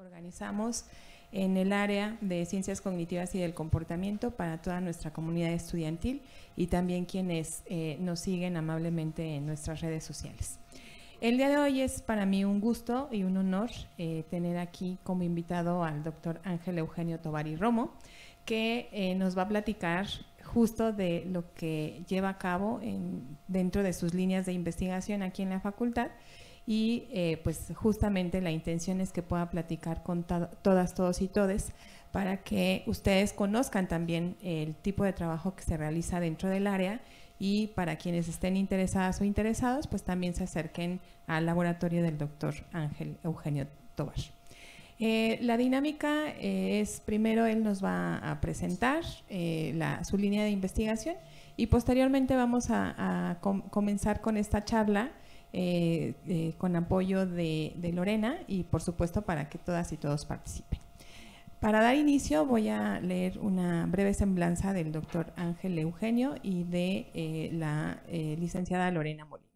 organizamos en el área de ciencias cognitivas y del comportamiento para toda nuestra comunidad estudiantil y también quienes eh, nos siguen amablemente en nuestras redes sociales. El día de hoy es para mí un gusto y un honor eh, tener aquí como invitado al doctor Ángel Eugenio Tobari Romo, que eh, nos va a platicar justo de lo que lleva a cabo dentro de sus líneas de investigación aquí en la facultad y eh, pues justamente la intención es que pueda platicar con todas, todos y todes para que ustedes conozcan también el tipo de trabajo que se realiza dentro del área y para quienes estén interesadas o interesados, pues también se acerquen al laboratorio del doctor Ángel Eugenio Tobar. Eh, la dinámica eh, es, primero él nos va a presentar su línea de investigación y posteriormente vamos a, comenzar con esta charla eh, eh, con apoyo de, Lorena y por supuesto para que todas y todos participen. Para dar inicio voy a leer una breve semblanza del doctor Ángel Eugenio y de eh, la licenciada Lorena Molina.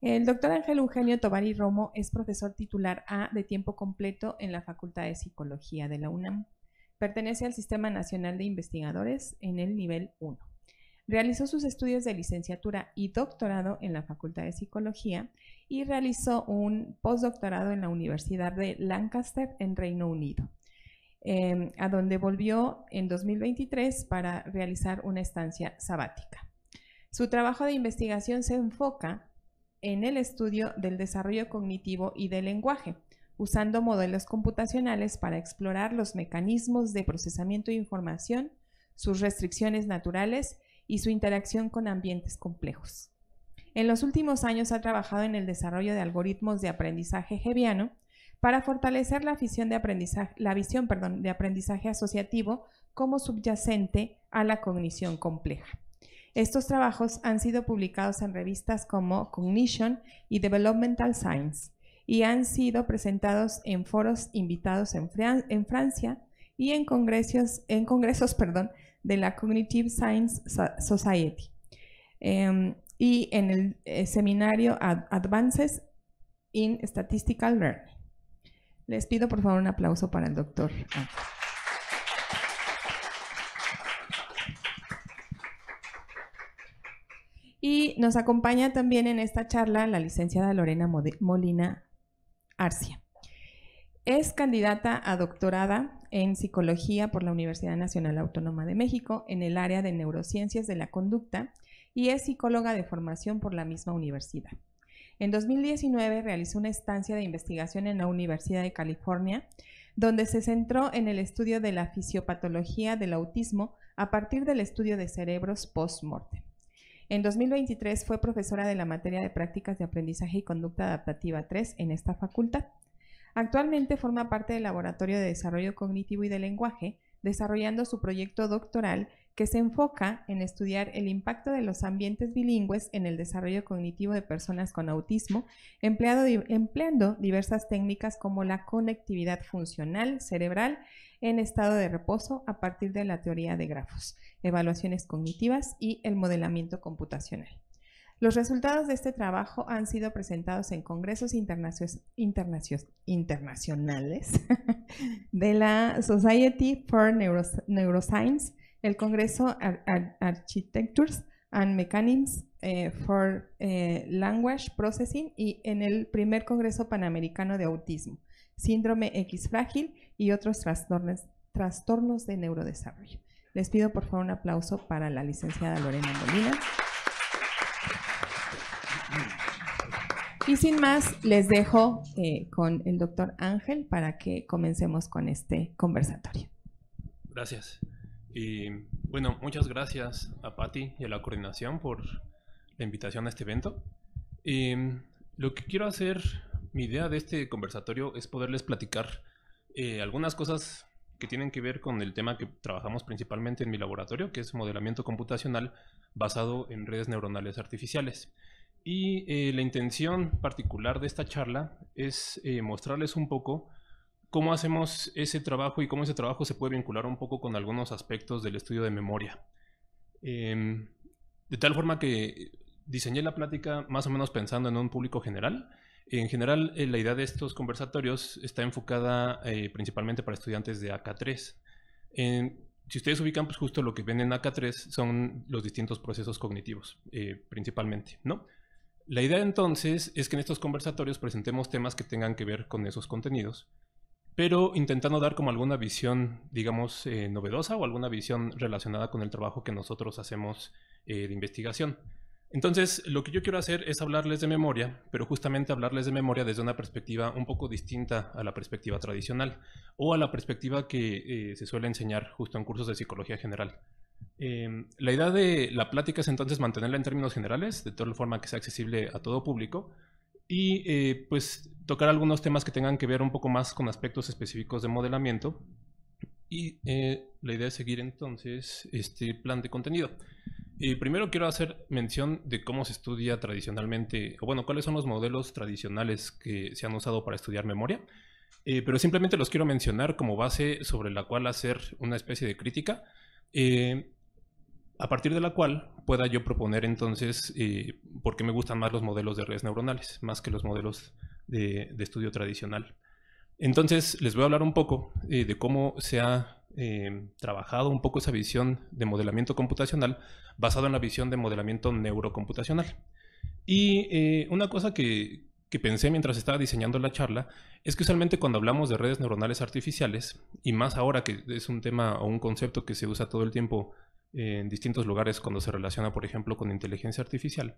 El doctor Ángel Eugenio Tobari Romo es profesor titular A de tiempo completo en la Facultad de Psicología de la UNAM. Pertenece al Sistema Nacional de Investigadores en el nivel 1. Realizó sus estudios de licenciatura y doctorado en la Facultad de Psicología y realizó un postdoctorado en la Universidad de Lancaster en Reino Unido, em, a donde volvió en 2023 para realizar una estancia sabática. Su trabajo de investigación se enfoca en el estudio del desarrollo cognitivo y del lenguaje, usando modelos computacionales para explorar los mecanismos de procesamiento de información, sus restricciones naturales y su interacción con ambientes complejos. En los últimos años ha trabajado en el desarrollo de algoritmos de aprendizaje hebiano para fortalecer la, visión de aprendizaje, asociativo como subyacente a la cognición compleja. Estos trabajos han sido publicados en revistas como Cognition y Developmental Science y han sido presentados en foros invitados en Francia, y en congresos, en congresos perdón, de la Cognitive Science Society em, y en el eh, seminario Advances in Statistical Learning. Les pido por favor un aplauso para el doctor. Y nos acompaña también en esta charla la licenciada Lorena Molina Arcia. Es candidata a doctorada en psicología por la Universidad Nacional Autónoma de México en el área de neurociencias de la conducta y es psicóloga de formación por la misma universidad. En 2019 realizó una estancia de investigación en la Universidad de California, donde se centró en el estudio de la fisiopatología del autismo a partir del estudio de cerebros post-mortem. En 2023 fue profesora de la materia de prácticas de aprendizaje y conducta adaptativa 3 en esta facultad. Actualmente forma parte del Laboratorio de Desarrollo Cognitivo y de Lenguaje, desarrollando su proyecto doctoral que se enfoca en estudiar el impacto de los ambientes bilingües en el desarrollo cognitivo de personas con autismo, empleando diversas técnicas como la conectividad funcional cerebral en estado de reposo a partir de la teoría de grafos, evaluaciones cognitivas y el modelamiento computacional. Los resultados de este trabajo han sido presentados en congresos internacionales de la Society for Neuroscience, el Congreso Architectures and Mechanisms eh, for eh, Language Processing y en el primer Congreso Panamericano de Autismo, Síndrome X Frágil y otros trastornos, trastornos de neurodesarrollo. Les pido por favor un aplauso para la licenciada Lorena Molina. Y sin más, les dejo eh, con el doctor Ángel para que comencemos con este conversatorio. Gracias. Y bueno, muchas gracias a Patti y a la coordinación por la invitación a este evento. lo que quiero hacer, mi idea de este conversatorio es poderles platicar eh, algunas cosas que tienen que ver con el tema que trabajamos principalmente en mi laboratorio, que es modelamiento computacional basado en redes neuronales artificiales. Y eh, la intención particular de esta charla es eh, mostrarles un poco cómo hacemos ese trabajo y cómo ese trabajo se puede vincular un poco con algunos aspectos del estudio de memoria. Em, de tal forma que diseñé la plática más o menos pensando en un público general. En general, eh, la idea de estos conversatorios está enfocada principalmente para estudiantes de AK3. si ustedes ubican, pues justo lo que ven en AK3 son los distintos procesos cognitivos, principalmente, ¿no? La idea entonces es que en estos conversatorios presentemos temas que tengan que ver con esos contenidos, pero intentando dar como alguna visión, digamos, eh, novedosa o alguna visión relacionada con el trabajo que nosotros hacemos eh, de investigación. Entonces, lo que yo quiero hacer es hablarles de memoria, pero justamente hablarles de memoria desde una perspectiva un poco distinta a la perspectiva tradicional o a la perspectiva que eh, se suele enseñar justo en cursos de psicología general. Em, la idea de la plática es entonces mantenerla en términos generales, de tal forma que sea accesible a todo público, y eh, pues tocar algunos temas que tengan que ver un poco más con aspectos específicos de modelamiento. Y eh, la idea es seguir entonces este plan de contenido. Y eh, primero quiero hacer mención de cómo se estudia tradicionalmente, o bueno, cuáles son los modelos tradicionales que se han usado para estudiar memoria. pero simplemente los quiero mencionar como base sobre la cual hacer una especie de crítica a partir de la cual pueda yo proponer entonces eh, por qué me gustan más los modelos de redes neuronales, más que los modelos de, estudio tradicional. Entonces, les voy a hablar un poco eh, de cómo se ha eh, trabajado un poco esa visión de modelamiento computacional basado en la visión de modelamiento neurocomputacional. Y una cosa que, que pensé mientras estaba diseñando la charla es que usualmente cuando hablamos de redes neuronales artificiales, y más ahora que es un tema o un concepto que se usa todo el tiempo en distintos lugares cuando se relaciona, por ejemplo, con inteligencia artificial,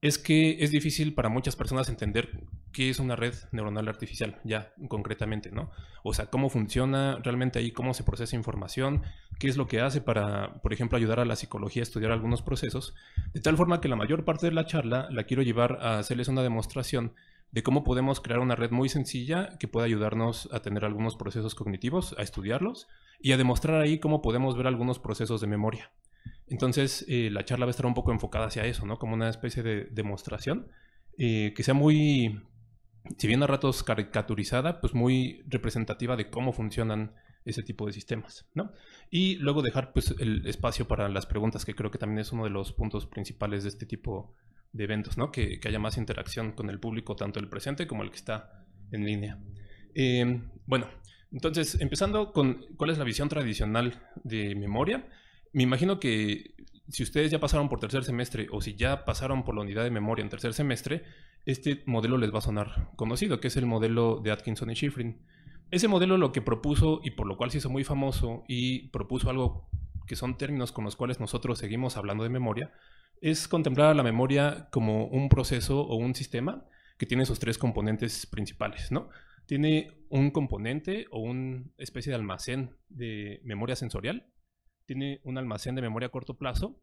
es que es difícil para muchas personas entender qué es una red neuronal artificial, ya concretamente, ¿no? O sea, cómo funciona realmente ahí, cómo se procesa información, qué es lo que hace para, por ejemplo, ayudar a la psicología a estudiar algunos procesos, de tal forma que la mayor parte de la charla la quiero llevar a hacerles una demostración de cómo podemos crear una red muy sencilla que pueda ayudarnos a tener algunos procesos cognitivos, a estudiarlos y a demostrar ahí cómo podemos ver algunos procesos de memoria. Entonces, eh, la charla va a estar un poco enfocada hacia eso, ¿no? Como una especie de demostración eh, que sea muy, si bien a ratos caricaturizada, pues muy representativa de cómo funcionan ese tipo de sistemas, Y luego dejar pues el espacio para las preguntas, que creo que también es uno de los puntos principales de este tipo de eventos, ¿no? Que, haya más interacción con el público, tanto el presente como el que está en línea. Em, bueno, entonces, empezando con cuál es la visión tradicional de memoria, me imagino que si ustedes ya pasaron por tercer semestre o si ya pasaron por la unidad de memoria en tercer semestre, este modelo les va a sonar conocido, que es el modelo de Atkinson y Schifrin. Ese modelo lo que propuso y por lo cual se hizo muy famoso y propuso algo que son términos con los cuales nosotros seguimos hablando de memoria, es contemplar a la memoria como un proceso o un sistema que tiene sus tres componentes principales, ¿no? Tiene un componente o una especie de almacén de memoria sensorial, tiene un almacén de memoria a corto plazo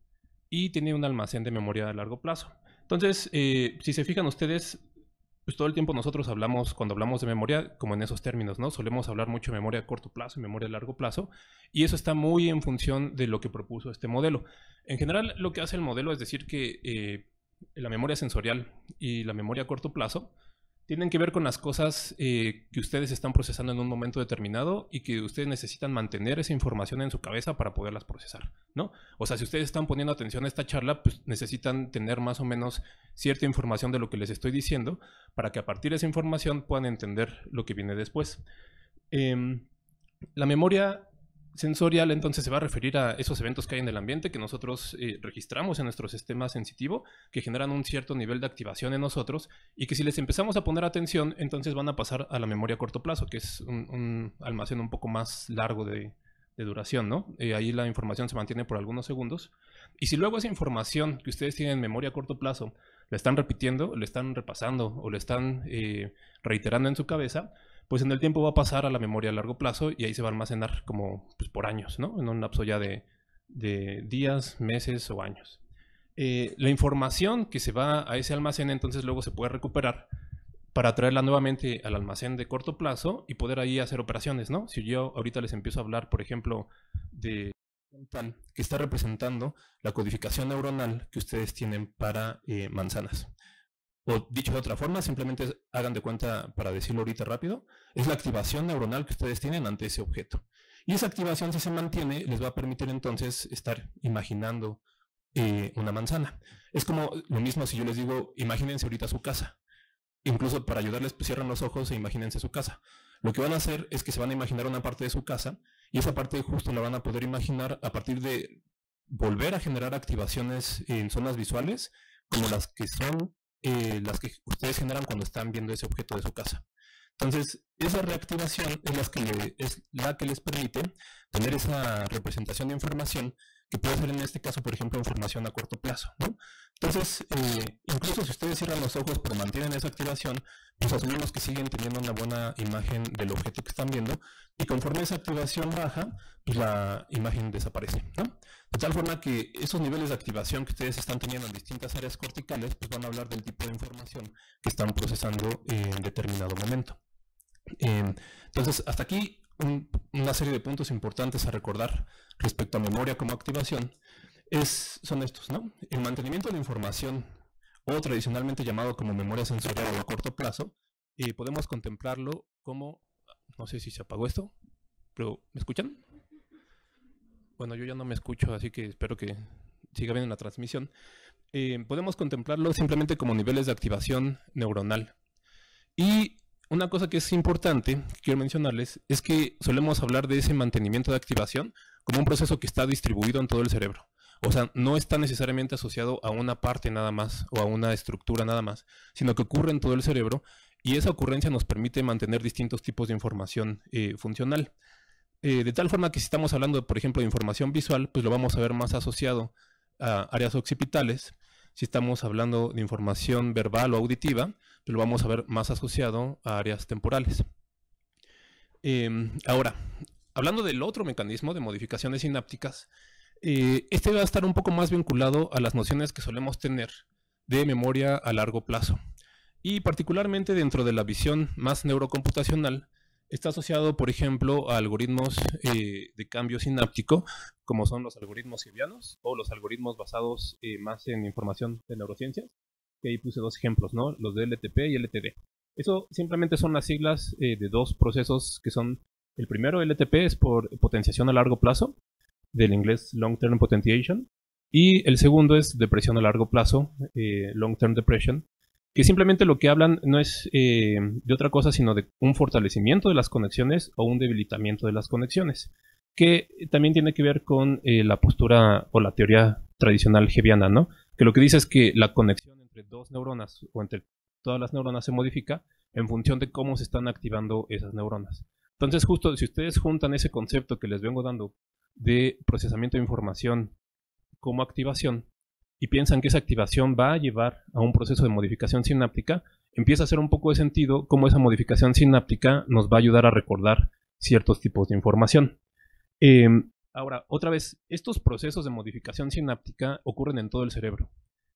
y tiene un almacén de memoria a largo plazo. Entonces, eh, si se fijan ustedes, pues todo el tiempo nosotros hablamos, cuando hablamos de memoria, como en esos términos, ¿no? Solemos hablar mucho de memoria a corto plazo y memoria a largo plazo, y eso está muy en función de lo que propuso este modelo. En general, lo que hace el modelo es decir que eh, la memoria sensorial y la memoria a corto plazo tienen que ver con las cosas eh, que ustedes están procesando en un momento determinado y que ustedes necesitan mantener esa información en su cabeza para poderlas procesar, ¿no? O sea, si ustedes están poniendo atención a esta charla, pues necesitan tener más o menos cierta información de lo que les estoy diciendo para que a partir de esa información puedan entender lo que viene después. Em, la memoria sensorial entonces se va a referir a esos eventos que hay en el ambiente que nosotros eh, registramos en nuestro sistema sensitivo, que generan un cierto nivel de activación en nosotros y que si les empezamos a poner atención, entonces van a pasar a la memoria a corto plazo, que es un, almacén un poco más largo de, duración, ¿no? Eh, ahí la información se mantiene por algunos segundos. Y si luego esa información que ustedes tienen en memoria a corto plazo, la están repitiendo, la están repasando o la están eh, reiterando en su cabeza, pues en el tiempo va a pasar a la memoria a largo plazo y ahí se va a almacenar como pues, por años, ¿no? En un lapso ya de, días, meses o años. Eh, la información que se va a ese almacén entonces luego se puede recuperar para traerla nuevamente al almacén de corto plazo y poder ahí hacer operaciones, ¿no? Si yo ahorita les empiezo a hablar, por ejemplo, de que está representando la codificación neuronal que ustedes tienen para eh, manzanas. O dicho de otra forma, simplemente hagan de cuenta, para decirlo ahorita rápido, es la activación neuronal que ustedes tienen ante ese objeto. Y esa activación, si se mantiene, les va a permitir entonces estar imaginando eh, una manzana. Es como lo mismo si yo les digo, imagínense ahorita su casa. Incluso para ayudarles, pues, cierran los ojos e imagínense su casa. Lo que van a hacer es que se van a imaginar una parte de su casa y esa parte justo la van a poder imaginar a partir de volver a generar activaciones en zonas visuales como las que son eh, las que ustedes generan cuando están viendo ese objeto de su casa. Entonces, esa reactivación es la que les permite tener esa representación de información puede ser en este caso, por ejemplo, información a corto plazo. Entonces, eh, incluso si ustedes cierran los ojos pero mantienen esa activación, pues asumimos que siguen teniendo una buena imagen del objeto que están viendo y conforme esa activación baja, pues la imagen desaparece. De tal forma que esos niveles de activación que ustedes están teniendo en distintas áreas corticales, pues van a hablar del tipo de información que están procesando en determinado momento. Eh, entonces, hasta aquí una serie de puntos importantes a recordar respecto a memoria como activación, es, son estos, ¿no? El mantenimiento de la información, o tradicionalmente llamado como memoria sensorial a corto plazo, podemos contemplarlo como, no sé si se apagó esto, pero ¿me escuchan? Bueno, yo ya no me escucho, así que espero que siga bien la transmisión. Eh, podemos contemplarlo simplemente como niveles de activación neuronal. Y una cosa que es importante, quiero mencionarles, es que solemos hablar de ese mantenimiento de activación como un proceso que está distribuido en todo el cerebro. O sea, no está necesariamente asociado a una parte nada más o a una estructura nada más, sino que ocurre en todo el cerebro y esa ocurrencia nos permite mantener distintos tipos de información eh, funcional. Eh, de tal forma que si estamos hablando, por ejemplo, de información visual, pues lo vamos a ver más asociado a áreas occipitales. Si estamos hablando de información verbal o auditiva, lo vamos a ver más asociado a áreas temporales. Em, ahora, hablando del otro mecanismo de modificaciones sinápticas, eh, este va a estar un poco más vinculado a las nociones que solemos tener de memoria a largo plazo. Y particularmente dentro de la visión más neurocomputacional, está asociado, por ejemplo, a algoritmos eh, de cambio sináptico, como son los algoritmos sibianos o los algoritmos basados eh, más en información de neurociencias, ahí puse dos ejemplos, ¿no? Los de LTP y LTD. Eso simplemente son las siglas eh, de dos procesos que son, el primero LTP es por potenciación a largo plazo, del inglés Long Term Potentiation, y el segundo es depresión a largo plazo, eh, Long Term Depression, que simplemente lo que hablan no es eh, de otra cosa, sino de un fortalecimiento de las conexiones o un debilitamiento de las conexiones, que también tiene que ver con la postura o la teoría tradicional hebiana, ¿no? Que lo que dice es que la conexión dos neuronas o entre todas las neuronas se modifica en función de cómo se están activando esas neuronas. Entonces, justo si ustedes juntan ese concepto que les vengo dando de procesamiento de información como activación y piensan que esa activación va a llevar a un proceso de modificación sináptica, empieza a hacer un poco de sentido cómo esa modificación sináptica nos va a ayudar a recordar ciertos tipos de información. Em, ahora, otra vez, estos procesos de modificación sináptica ocurren en todo el cerebro.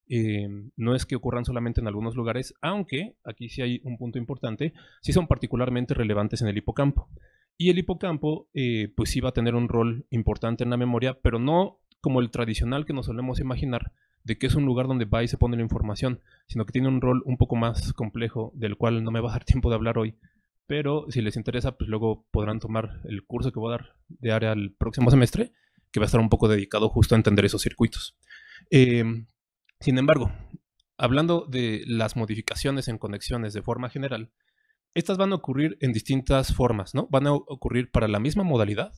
Eh, no es que ocurran solamente en algunos lugares, aunque aquí sí hay un punto importante, sí son particularmente relevantes en el hipocampo. Y el hipocampo, eh, pues sí va a tener un rol importante en la memoria, pero no como el tradicional que nos solemos imaginar, de que es un lugar donde va y se pone la información, sino que tiene un rol un poco más complejo, del cual no me va a dar tiempo de hablar hoy. Pero si les interesa, pues luego podrán tomar el curso que voy a dar de área el próximo semestre, que va a estar un poco dedicado justo a entender esos circuitos. Em, sin embargo, hablando de las modificaciones en conexiones de forma general, estas van a ocurrir en distintas formas, ¿no? Van a ocurrir para la misma modalidad.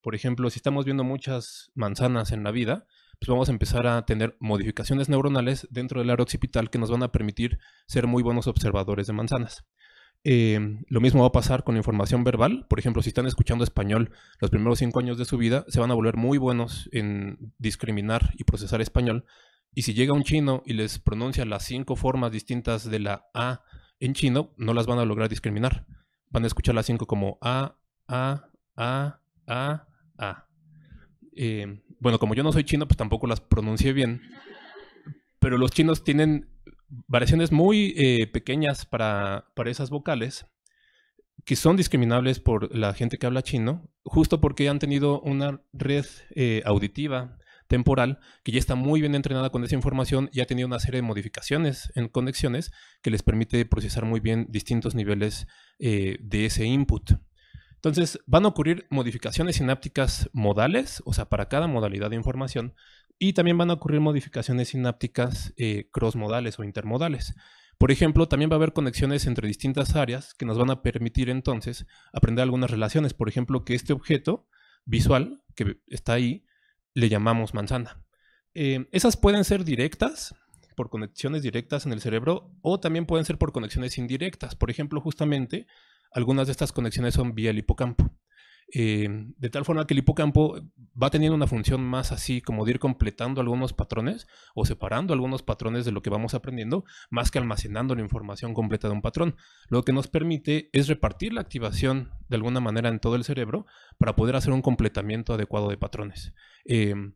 Por ejemplo, si estamos viendo muchas manzanas en la vida, pues vamos a empezar a tener modificaciones neuronales dentro del área occipital que nos van a permitir ser muy buenos observadores de manzanas. Em, lo mismo va a pasar con información verbal. Por ejemplo, si están escuchando español los primeros cinco años de su vida, se van a volver muy buenos en discriminar y procesar español y si llega un chino y les pronuncia las cinco formas distintas de la A en chino, no las van a lograr discriminar. Van a escuchar las cinco como A, A, A, A, A. Em, bueno, como yo no soy chino, pues tampoco las pronuncie bien. Pero los chinos tienen variaciones muy eh, pequeñas para, para esas vocales que son discriminables por la gente que habla chino, justo porque han tenido una red eh, auditiva temporal que ya está muy bien entrenada con esa información y ha tenido una serie de modificaciones en conexiones que les permite procesar muy bien distintos niveles eh, de ese input. Entonces, van a ocurrir modificaciones sinápticas modales, o sea, para cada modalidad de información, y también van a ocurrir modificaciones sinápticas eh, cross modales o intermodales. Por ejemplo, también va a haber conexiones entre distintas áreas que nos van a permitir entonces aprender algunas relaciones. Por ejemplo, que este objeto visual que está ahí le llamamos manzana. Eh, esas pueden ser directas, por conexiones directas en el cerebro, o también pueden ser por conexiones indirectas. Por ejemplo, justamente, algunas de estas conexiones son vía el hipocampo. Em, de tal forma que el hipocampo va teniendo una función más así, como de ir completando algunos patrones o separando algunos patrones de lo que vamos aprendiendo, más que almacenando la información completa de un patrón. Lo que nos permite es repartir la activación de alguna manera en todo el cerebro para poder hacer un completamiento adecuado de patrones. Em,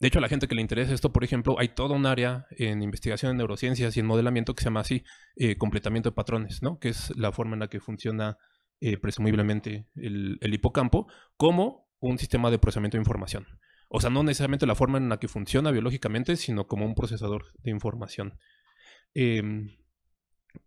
de hecho, a la gente que le interesa esto, por ejemplo, hay toda un área en investigación en neurociencias y en modelamiento que se llama así, eh, completamiento de patrones, ¿no? Que es la forma en la que funciona eh, presumiblemente el, hipocampo, como un sistema de procesamiento de información. O sea, no necesariamente la forma en la que funciona biológicamente, sino como un procesador de información. Em,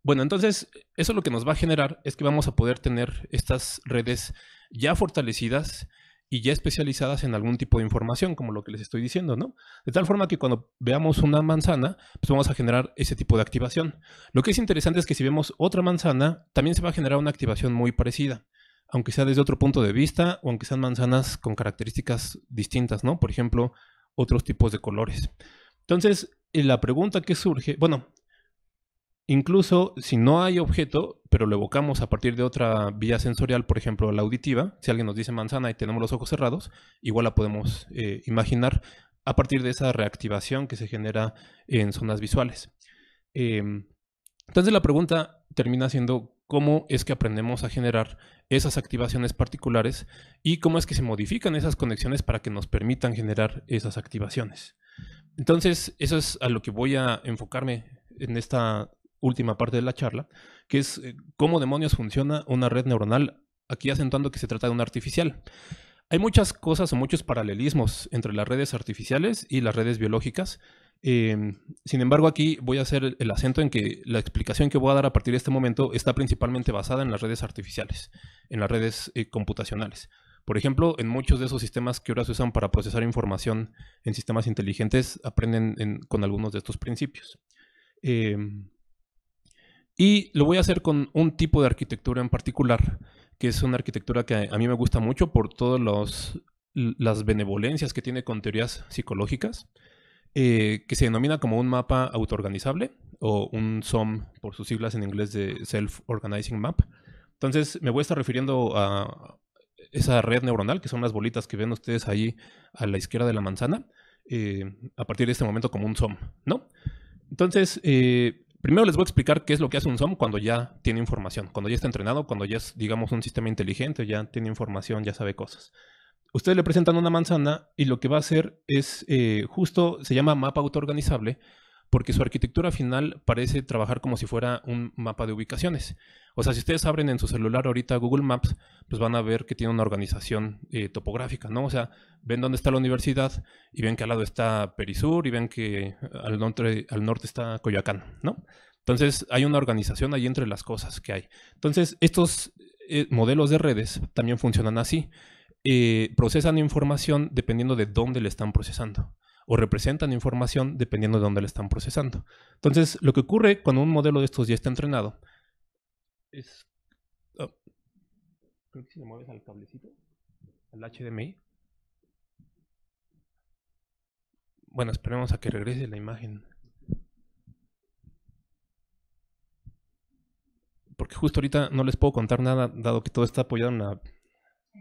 bueno, entonces eso lo que nos va a generar es que vamos a poder tener estas redes ya fortalecidas, y ya especializadas en algún tipo de información, como lo que les estoy diciendo, ¿no? De tal forma que cuando veamos una manzana, pues vamos a generar ese tipo de activación. Lo que es interesante es que si vemos otra manzana, también se va a generar una activación muy parecida, aunque sea desde otro punto de vista o aunque sean manzanas con características distintas, ¿no? Por ejemplo, otros tipos de colores. Entonces, eh, la pregunta que surge, bueno, Incluso si no hay objeto, pero lo evocamos a partir de otra vía sensorial, por ejemplo la auditiva, si alguien nos dice manzana y tenemos los ojos cerrados, igual la podemos eh, imaginar a partir de esa reactivación que se genera en zonas visuales. Em, entonces la pregunta termina siendo cómo es que aprendemos a generar esas activaciones particulares y cómo es que se modifican esas conexiones para que nos permitan generar esas activaciones. Entonces, eso es a lo que voy a enfocarme en esta última parte de la charla, que es eh, cómo demonios funciona una red neuronal, aquí acentuando que se trata de una artificial. Hay muchas cosas o muchos paralelismos entre las redes artificiales y las redes biológicas. Em, sin embargo, aquí voy a hacer el acento en que la explicación que voy a dar a partir de este momento está principalmente basada en las redes artificiales, en las redes eh, computacionales. Por ejemplo, en muchos de esos sistemas que ahora se usan para procesar información en sistemas inteligentes, aprenden con algunos de estos principios. Em, y lo voy a hacer con un tipo de arquitectura en particular, que es una arquitectura que a mí me gusta mucho por todas las benevolencias que tiene con teorías psicológicas, eh, que se denomina como un mapa autoorganizable o un SOM por sus siglas en inglés de Self-Organizing Map. Entonces me voy a estar refiriendo a esa red neuronal, que son las bolitas que ven ustedes ahí a la izquierda de la manzana, eh, a partir de este momento como un SOM, ¿no? Entonces, eh, Primero les voy a explicar qué es lo que hace un SOM cuando ya tiene información, cuando ya está entrenado, cuando ya es, digamos, un sistema inteligente, ya tiene información, ya sabe cosas. Ustedes le presentan una manzana y lo que va a hacer es, eh, justo, se llama mapa autoorganizable, porque su arquitectura final parece trabajar como si fuera un mapa de ubicaciones. O sea, si ustedes abren en su celular ahorita Google Maps, pues van a ver que tiene una organización eh, topográfica, ¿no? O sea, ven dónde está la universidad y ven que al lado está Perisur y ven que eh, al norte, al norte está Coyoacán, ¿no? Entonces, hay una organización ahí entre las cosas que hay. Entonces, estos eh, modelos de redes también funcionan así. procesan información dependiendo de dónde le están procesando o representan información dependiendo de dónde la están procesando. Entonces, lo que ocurre cuando un modelo de estos ya está entrenado es... Oh, creo que si le mueves al cablecito, al HDMI. Bueno, esperemos a que regrese la imagen. Porque justo ahorita no les puedo contar nada, dado que todo está apoyado en la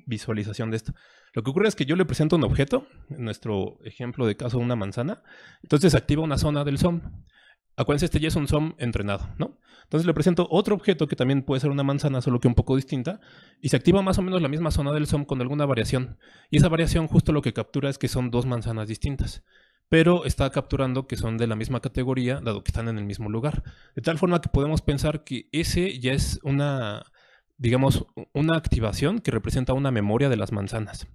visualización de esto. Lo que ocurre es que yo le presento un objeto, en nuestro ejemplo de caso una manzana, entonces activa una zona del SOM. Acuérdense, este ya es un SOM entrenado, ¿no? Entonces le presento otro objeto que también puede ser una manzana, solo que un poco distinta, y se activa más o menos la misma zona del SOM con alguna variación. Y esa variación justo lo que captura es que son dos manzanas distintas, pero está capturando que son de la misma categoría, dado que están en el mismo lugar. De tal forma que podemos pensar que ese ya es una digamos, una activación que representa una memoria de las manzanas.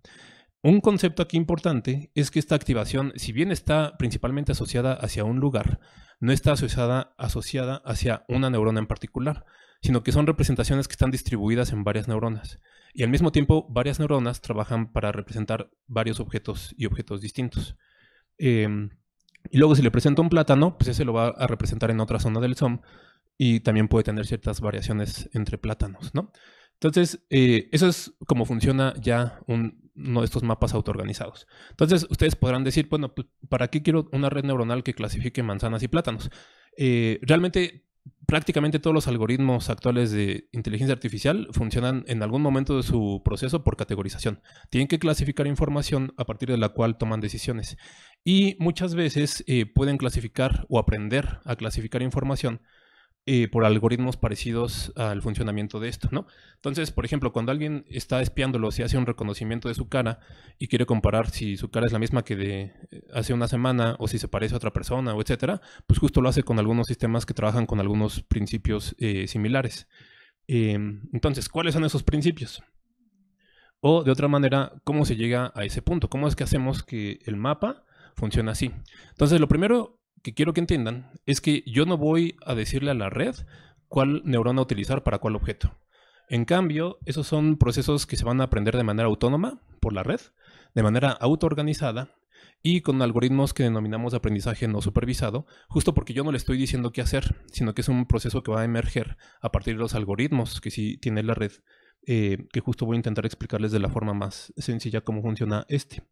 Un concepto aquí importante es que esta activación, si bien está principalmente asociada hacia un lugar, no está asociada, asociada hacia una neurona en particular, sino que son representaciones que están distribuidas en varias neuronas. Y al mismo tiempo, varias neuronas trabajan para representar varios objetos y objetos distintos. Em, y luego si le presento un plátano, pues ese lo va a representar en otra zona del SOM, y también puede tener ciertas variaciones entre plátanos, ¿no? Entonces, eh, eso es como funciona ya uno de estos mapas autoorganizados. Entonces, ustedes podrán decir, bueno, pues, ¿para qué quiero una red neuronal que clasifique manzanas y plátanos? Eh, realmente, prácticamente todos los algoritmos actuales de inteligencia artificial funcionan en algún momento de su proceso por categorización. Tienen que clasificar información a partir de la cual toman decisiones. Y muchas veces eh, pueden clasificar o aprender a clasificar información eh, por algoritmos parecidos al funcionamiento de esto, ¿no? Entonces, por ejemplo, cuando alguien está espiándolo, si hace un reconocimiento de su cara y quiere comparar si su cara es la misma que de eh, hace una semana o si se parece a otra persona o etcétera, pues justo lo hace con algunos sistemas que trabajan con algunos principios eh, similares. Em, entonces, ¿cuáles son esos principios? O de otra manera, ¿cómo se llega a ese punto? ¿Cómo es que hacemos que el mapa funcione así? Entonces, lo primero que quiero que entiendan es que yo no voy a decirle a la red cuál neurona utilizar para cuál objeto. En cambio, esos son procesos que se van a aprender de manera autónoma por la red, de manera autoorganizada y con algoritmos que denominamos aprendizaje no supervisado, justo porque yo no le estoy diciendo qué hacer, sino que es un proceso que va a emerger a partir de los algoritmos que sí tiene la red, eh, que justo voy a intentar explicarles de la forma más sencilla cómo funciona este.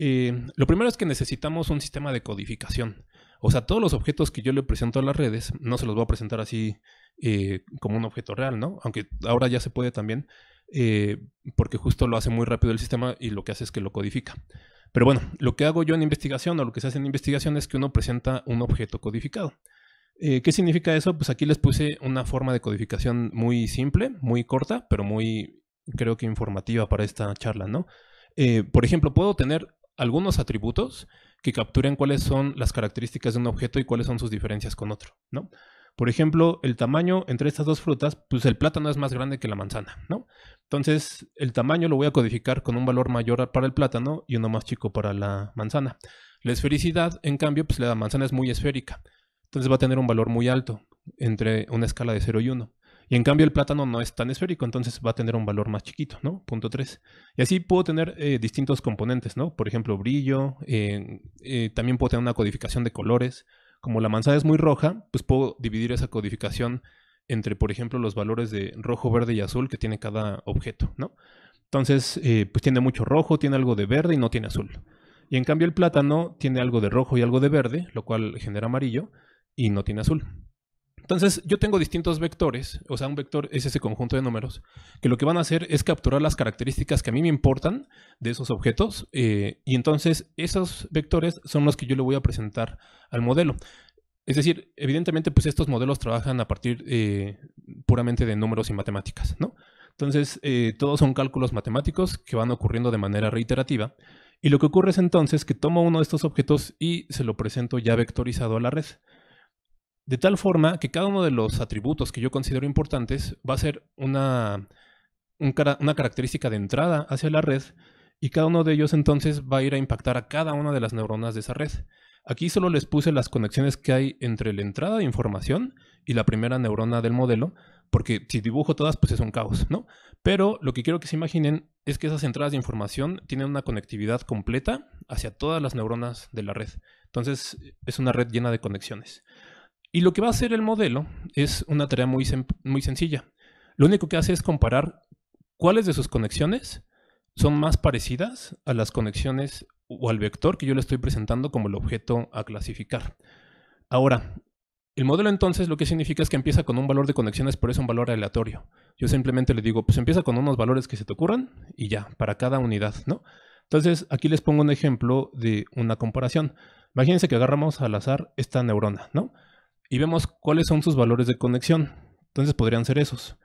Eh, lo primero es que necesitamos un sistema de codificación. O sea, todos los objetos que yo le presento a las redes, no se los voy a presentar así eh, como un objeto real, ¿no? Aunque ahora ya se puede también, eh, porque justo lo hace muy rápido el sistema y lo que hace es que lo codifica. Pero bueno, lo que hago yo en investigación o lo que se hace en investigación es que uno presenta un objeto codificado. Eh, ¿Qué significa eso? Pues aquí les puse una forma de codificación muy simple, muy corta, pero muy, creo que informativa para esta charla, ¿no? por ejemplo, puedo tener algunos atributos que capturen cuáles son las características de un objeto y cuáles son sus diferencias con otro, ¿no? Por ejemplo, el tamaño entre estas dos frutas, pues el plátano es más grande que la manzana, ¿no? Entonces, el tamaño lo voy a codificar con un valor mayor para el plátano y uno más chico para la manzana. La esfericidad, en cambio, pues la manzana es muy esférica. Entonces va a tener un valor muy alto entre una escala de 0 y 1. Y en cambio el plátano no es tan esférico, entonces va a tener un valor más chiquito, ¿no? Punto 3. Y así puedo tener eh, distintos componentes, ¿no? Por ejemplo, brillo, eh, eh, también puedo tener una codificación de colores. Como la manzana es muy roja, pues puedo dividir esa codificación entre, por ejemplo, los valores de rojo, verde y azul que tiene cada objeto, ¿no? Entonces, pues tiene mucho rojo, tiene algo de verde y no tiene azul. Y en cambio el plátano tiene algo de rojo y algo de verde, lo cual genera amarillo y no tiene azul. Entonces, yo tengo distintos vectores, o sea, un vector es ese conjunto de números, que lo que van a hacer es capturar las características que a mí me importan de esos objetos, eh, y entonces esos vectores son los que yo le voy a presentar al modelo. Es decir, evidentemente, pues estos modelos trabajan a partir eh, puramente de números y matemáticas, ¿no? Entonces, eh, todos son cálculos matemáticos que van ocurriendo de manera reiterativa. Y lo que ocurre es entonces que tomo uno de estos objetos y se lo presento ya vectorizado a la red. De tal forma que cada uno de los atributos que yo considero importantes va a ser una, una característica de entrada hacia la red y cada uno de ellos entonces va a ir a impactar a cada una de las neuronas de esa red. Aquí solo les puse las conexiones que hay entre la entrada de información y la primera neurona del modelo, porque si dibujo todas, pues es un caos, ¿no? Pero lo que quiero que se imaginen es que esas entradas de información tienen una conectividad completa hacia todas las neuronas de la red. Entonces, es una red llena de conexiones. Y lo que va a hacer el modelo es una tarea muy, muy sencilla. Lo único que hace es comparar cuáles de sus conexiones son más parecidas a las conexiones o al vector que yo le estoy presentando como el objeto a clasificar. Ahora, el modelo entonces lo que significa es que empieza con un valor de conexiones, pero es un valor aleatorio. Yo simplemente le digo, pues empieza con unos valores que se te ocurran y ya, para cada unidad, ¿no? Entonces, aquí les pongo un ejemplo de una comparación. Imagínense que agarramos al azar esta neurona, ¿no? y vemos cuáles son sus valores de conexión. Entonces podrían ser esos.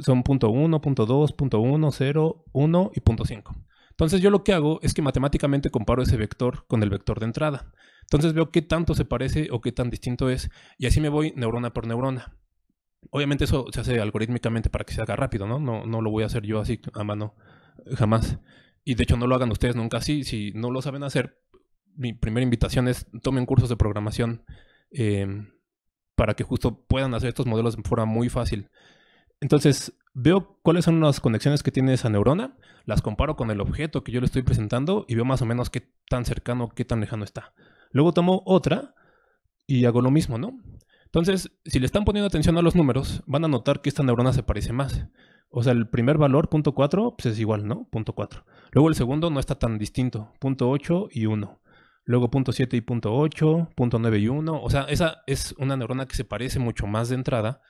Son punto 1, punto 2, 1, 0, 1 y 5. Entonces yo lo que hago es que matemáticamente comparo ese vector con el vector de entrada. Entonces veo qué tanto se parece o qué tan distinto es y así me voy neurona por neurona. Obviamente eso se hace algorítmicamente para que se haga rápido, ¿no? No, no lo voy a hacer yo así a mano, jamás. Y de hecho no lo hagan ustedes nunca así. Si no lo saben hacer, mi primera invitación es tomen cursos de programación em, para que justo puedan hacer estos modelos de forma muy fácil. Entonces, veo cuáles son las conexiones que tiene esa neurona, las comparo con el objeto que yo le estoy presentando y veo más o menos qué tan cercano, qué tan lejano está. Luego tomo otra y hago lo mismo, ¿no? Entonces, si le están poniendo atención a los números, van a notar que esta neurona se parece más. O sea, el primer valor, punto 4, pues es igual, ¿no? Punto 4. Luego el segundo no está tan distinto, punto 8 y 1 luego punto 7 y punto 8, y 1. O sea, esa es una neurona que se parece mucho más de entrada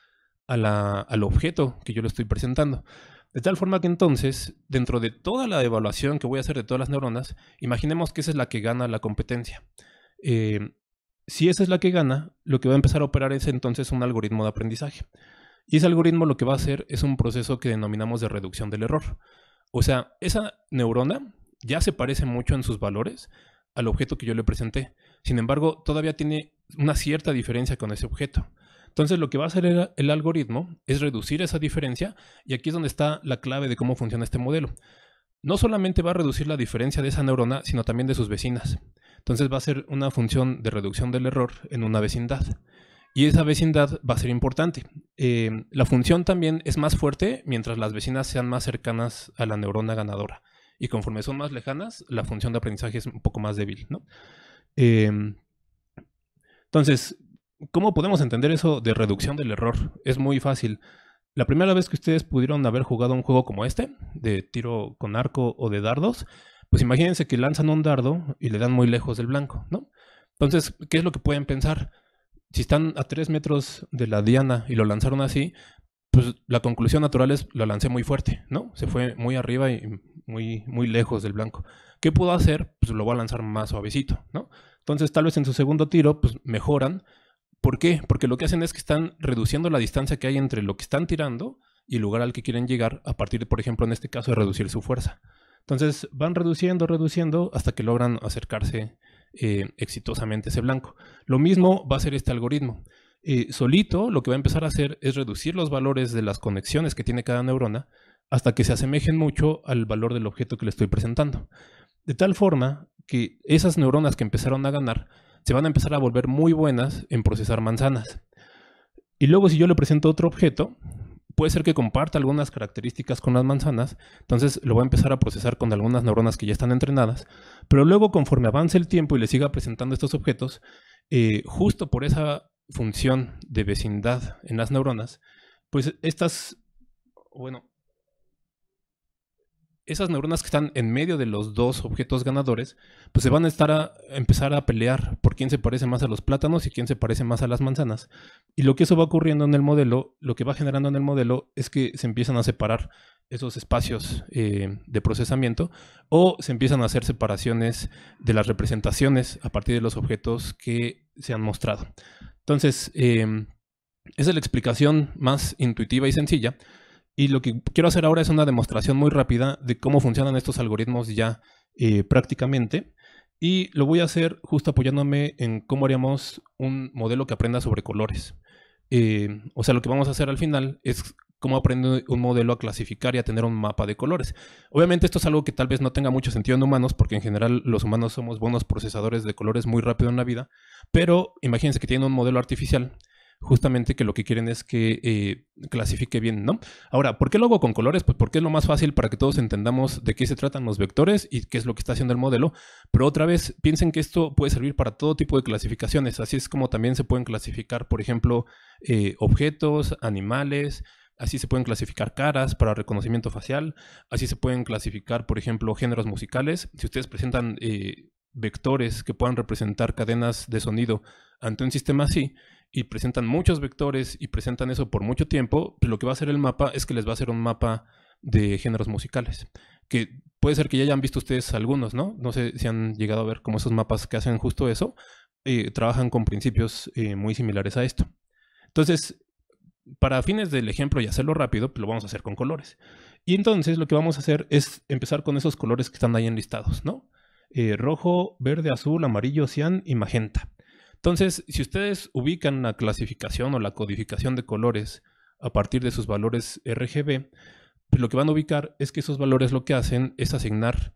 al objeto que yo le estoy presentando. De tal forma que entonces, dentro de toda la evaluación que voy a hacer de todas las neuronas, imaginemos que esa es la que gana la competencia. Eh, si esa es la que gana, lo que va a empezar a operar es entonces un algoritmo de aprendizaje. Y ese algoritmo lo que va a hacer es un proceso que denominamos de reducción del error. O sea, esa neurona ya se parece mucho en sus valores, al objeto que yo le presenté. Sin embargo, todavía tiene una cierta diferencia con ese objeto. Entonces, lo que va a hacer el, algoritmo es reducir esa diferencia y aquí es donde está la clave de cómo funciona este modelo. No solamente va a reducir la diferencia de esa neurona, sino también de sus vecinas. Entonces va a ser una función de reducción del error en una vecindad. Y esa vecindad va a ser importante. Eh, la función también es más fuerte mientras las vecinas sean más cercanas a la neurona ganadora y conforme son más lejanas, la función de aprendizaje es un poco más débil, ¿no? Em, entonces, ¿cómo podemos entender eso de reducción del error? Es muy fácil. La primera vez que ustedes pudieron haber jugado un juego como este, de tiro con arco o de dardos, pues imagínense que lanzan un dardo y le dan muy lejos del blanco, ¿no? Entonces, ¿qué es lo que pueden pensar? Si están a 3 metros de la diana y lo lanzaron así, pues la conclusión natural es la lancé muy fuerte, ¿no? Se fue muy arriba y muy, muy lejos del blanco. ¿Qué puedo hacer? Pues lo voy a lanzar más suavecito, ¿no? Entonces tal vez en su segundo tiro pues mejoran. ¿Por qué? Porque lo que hacen es que están reduciendo la distancia que hay entre lo que están tirando y el lugar al que quieren llegar a partir, por ejemplo, en este caso, de reducir su fuerza. Entonces van reduciendo, reduciendo hasta que logran acercarse eh, exitosamente ese blanco. Lo mismo va a ser este algoritmo. Eh, solito lo que va a empezar a hacer es reducir los valores de las conexiones que tiene cada neurona hasta que se asemejen mucho al valor del objeto que le estoy presentando. De tal forma que esas neuronas que empezaron a ganar se van a empezar a volver muy buenas en procesar manzanas. Y luego si yo le presento otro objeto, puede ser que comparta algunas características con las manzanas, entonces lo va a empezar a procesar con algunas neuronas que ya están entrenadas, pero luego conforme avance el tiempo y le siga presentando estos objetos, eh, justo por esa función de vecindad en las neuronas, pues estas, bueno, esas neuronas que están en medio de los dos objetos ganadores, pues se van a estar a, empezar a pelear por quién se parece más a los plátanos y quién se parece más a las manzanas. Y lo que eso va ocurriendo en el modelo, lo que va generando en el modelo es que se empiezan a separar esos espacios eh, de procesamiento o se empiezan a hacer separaciones de las representaciones a partir de los objetos que se han mostrado. Entonces, em, esa es la explicación más intuitiva y sencilla. Y lo que quiero hacer ahora es una demostración muy rápida de cómo funcionan estos algoritmos ya eh, prácticamente. Y lo voy a hacer justo apoyándome en cómo haríamos un modelo que aprenda sobre colores. Eh, o sea, lo que vamos a hacer al final es cómo aprende un modelo a clasificar y a tener un mapa de colores. Obviamente esto es algo que tal vez no tenga mucho sentido en humanos, porque en general los humanos somos buenos procesadores de colores muy rápido en la vida, pero imagínense que tienen un modelo artificial justamente que lo que quieren es que eh, clasifique bien, ¿no? Ahora, ¿por qué lo hago con colores? Pues porque es lo más fácil para que todos entendamos de qué se tratan los vectores y qué es lo que está haciendo el modelo. Pero otra vez, piensen que esto puede servir para todo tipo de clasificaciones. Así es como también se pueden clasificar, por ejemplo, eh, objetos, animales, Así se pueden clasificar caras para reconocimiento facial. Así se pueden clasificar, por ejemplo, géneros musicales. Si ustedes presentan eh, vectores que puedan representar cadenas de sonido ante un sistema así y presentan muchos vectores y presentan eso por mucho tiempo, pues lo que va a hacer el mapa es que les va a hacer un mapa de géneros musicales. Que puede ser que ya hayan visto ustedes algunos, ¿no? No sé si han llegado a ver cómo esos mapas que hacen justo eso, eh, trabajan con principios eh, muy similares a esto. Entonces, para fines del ejemplo y hacerlo rápido, pues, lo vamos a hacer con colores. Y entonces lo que vamos a hacer es empezar con esos colores que están ahí enlistados, ¿no? Eh, rojo, verde, azul, amarillo, cian y magenta. Entonces, si ustedes ubican la clasificación o la codificación de colores a partir de sus valores RGB, pues, lo que van a ubicar es que esos valores lo que hacen es asignar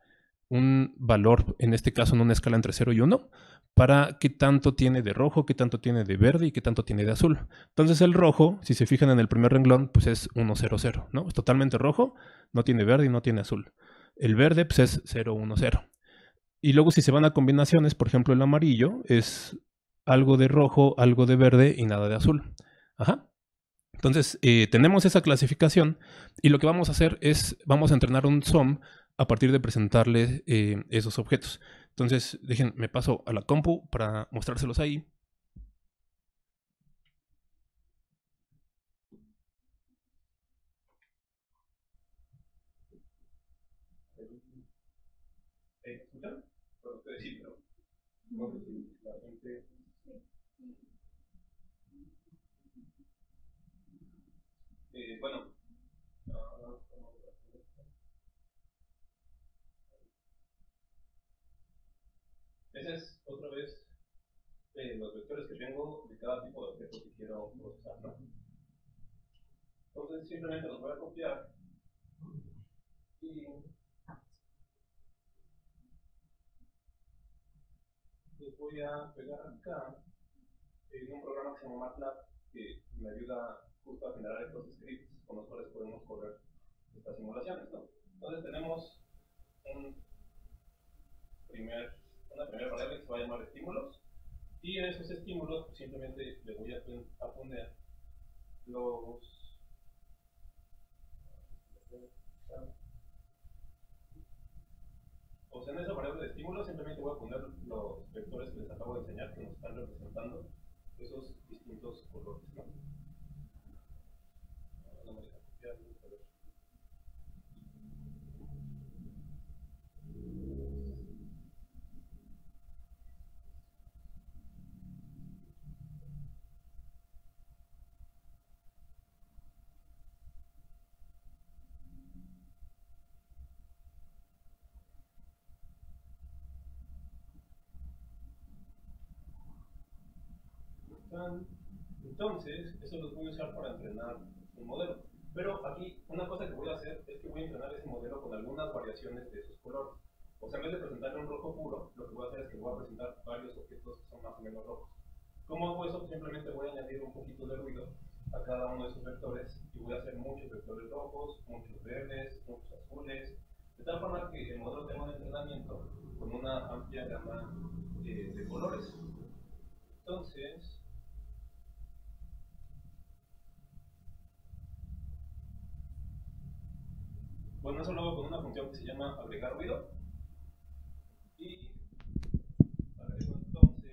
un valor, en este caso en una escala entre 0 y 1, para qué tanto tiene de rojo, qué tanto tiene de verde y qué tanto tiene de azul. Entonces el rojo, si se fijan en el primer renglón, pues es 1, 0, 0, ¿no? Es totalmente rojo, no tiene verde y no tiene azul. El verde, pues es 0, 1, 0. Y luego si se van a combinaciones, por ejemplo el amarillo es algo de rojo, algo de verde y nada de azul. Ajá. Entonces, eh, tenemos esa clasificación y lo que vamos a hacer es, vamos a entrenar un SOM a partir de presentarles eh, esos objetos. Entonces, dejen, me paso a la compu para mostrárselos ahí. Eh, bueno, Ese es otra vez eh, los vectores que tengo de cada tipo de objeto que quiero procesar. Entonces simplemente los voy a copiar y los voy a pegar acá en un programa que se llama MATLAB que me ayuda justo a generar estos scripts con los cuales podemos correr estas simulaciones. Entonces tenemos un primer la primera variable que se va a llamar estímulos, y en esos estímulos simplemente le voy a, poner los o sea, en esa variable de estímulos simplemente voy a poner los vectores que les acabo de enseñar que nos están representando esos distintos colores. ¿no? Entonces, eso lo voy a usar para entrenar un modelo. Pero aquí, una cosa que voy a hacer es que voy a entrenar ese modelo con algunas variaciones de esos colores. O sea, en vez de presentarle un rojo puro, lo que voy a hacer es que voy a presentar varios objetos que son más o menos rojos. ¿Cómo hago eso? Simplemente voy a añadir un poquito de ruido a cada uno de esos vectores y voy a hacer muchos vectores rojos, muchos verdes, muchos azules, de tal forma que el modelo tenga un entrenamiento con una amplia gama eh, de colores. Entonces, Bueno, eso lo hago con una función que se llama agregar ruido. Y agrego entonces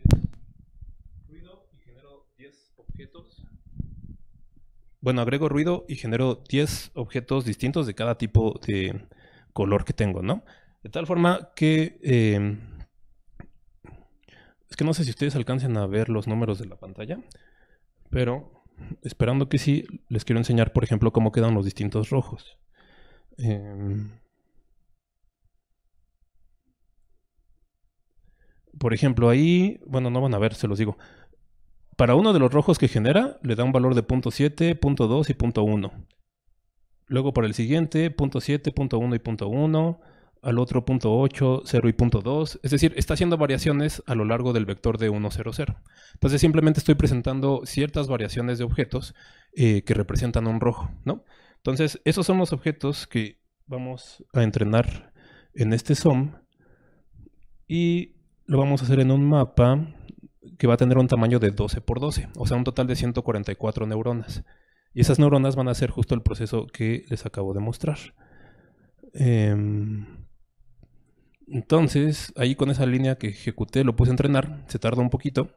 ruido y genero 10 objetos. Bueno, agrego ruido y genero 10 objetos distintos de cada tipo de color que tengo, ¿no? De tal forma que... Em, es que no sé si ustedes alcancen a ver los números de la pantalla, pero esperando que sí, les quiero enseñar, por ejemplo, cómo quedan los distintos rojos. Em, por ejemplo, ahí, bueno, no van a ver, se los digo. Para uno de los rojos que genera, le da un valor de .7, .2 y .1. Luego para el siguiente, .7, .1 y .1. Al otro, .8, 0 y .2. Es decir, está haciendo variaciones a lo largo del vector de 1, 0, 0. Entonces simplemente estoy presentando ciertas variaciones de objetos eh, que representan un rojo, ¿no? Entonces, esos son los objetos que vamos a entrenar en este SOM y lo vamos a hacer en un mapa que va a tener un tamaño de 12 por 12, o sea, un total de 144 neuronas. Y esas neuronas van a hacer justo el proceso que les acabo de mostrar. Em, entonces, ahí con esa línea que ejecuté, lo puse a entrenar, se tarda un poquito,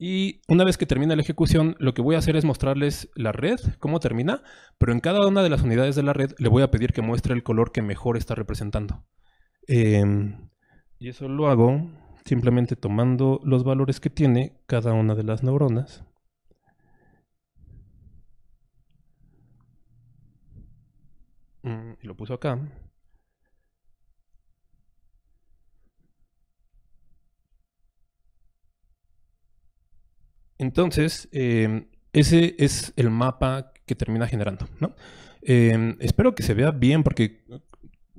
y una vez que termina la ejecución, lo que voy a hacer es mostrarles la red, cómo termina, pero en cada una de las unidades de la red le voy a pedir que muestre el color que mejor está representando. Em, y eso lo hago simplemente tomando los valores que tiene cada una de las neuronas. Mm, y lo puso acá. Entonces, em, ese es el mapa que termina generando, em, espero que se vea bien porque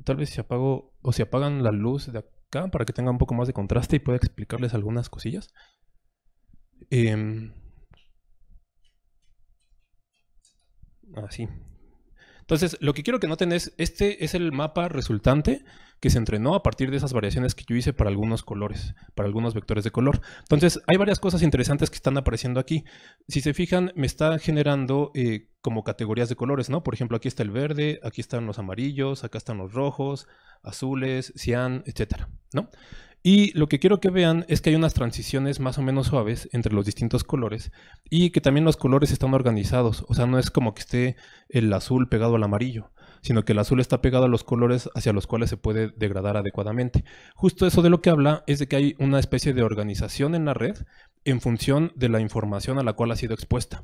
tal vez si apago o si apagan la luz de acá para que tenga un poco más de contraste y pueda explicarles algunas cosillas. Em, así, ah, entonces, lo que quiero que noten es, este es el mapa resultante que se entrenó a partir de esas variaciones que yo hice para algunos colores, para algunos vectores de color. Entonces, hay varias cosas interesantes que están apareciendo aquí. Si se fijan, me está generando eh, como categorías de colores, ¿no? Por ejemplo, aquí está el verde, aquí están los amarillos, acá están los rojos, azules, cian, etcétera, ¿no? Y lo que quiero que vean es que hay unas transiciones más o menos suaves entre los distintos colores y que también los colores están organizados. O sea, no es como que esté el azul pegado al amarillo, sino que el azul está pegado a los colores hacia los cuales se puede degradar adecuadamente. Justo eso de lo que habla es de que hay una especie de organización en la red en función de la información a la cual ha sido expuesta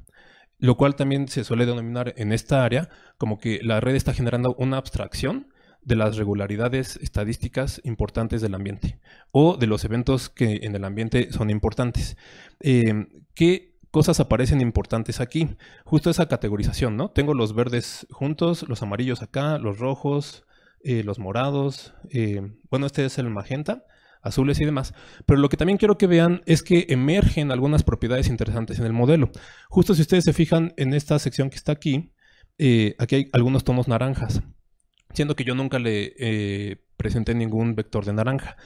lo cual también se suele denominar en esta área como que la red está generando una abstracción de las regularidades estadísticas importantes del ambiente o de los eventos que en el ambiente son importantes. Eh, ¿Qué cosas aparecen importantes aquí? Justo esa categorización, ¿no? Tengo los verdes juntos, los amarillos acá, los rojos, eh, los morados, eh, bueno, este es el magenta azules y demás. Pero lo que también quiero que vean es que emergen algunas propiedades interesantes en el modelo. Justo si ustedes se fijan en esta sección que está aquí, aquí hay algunos tonos naranjas siendo que yo nunca le eh, presenté ningún vector de naranja.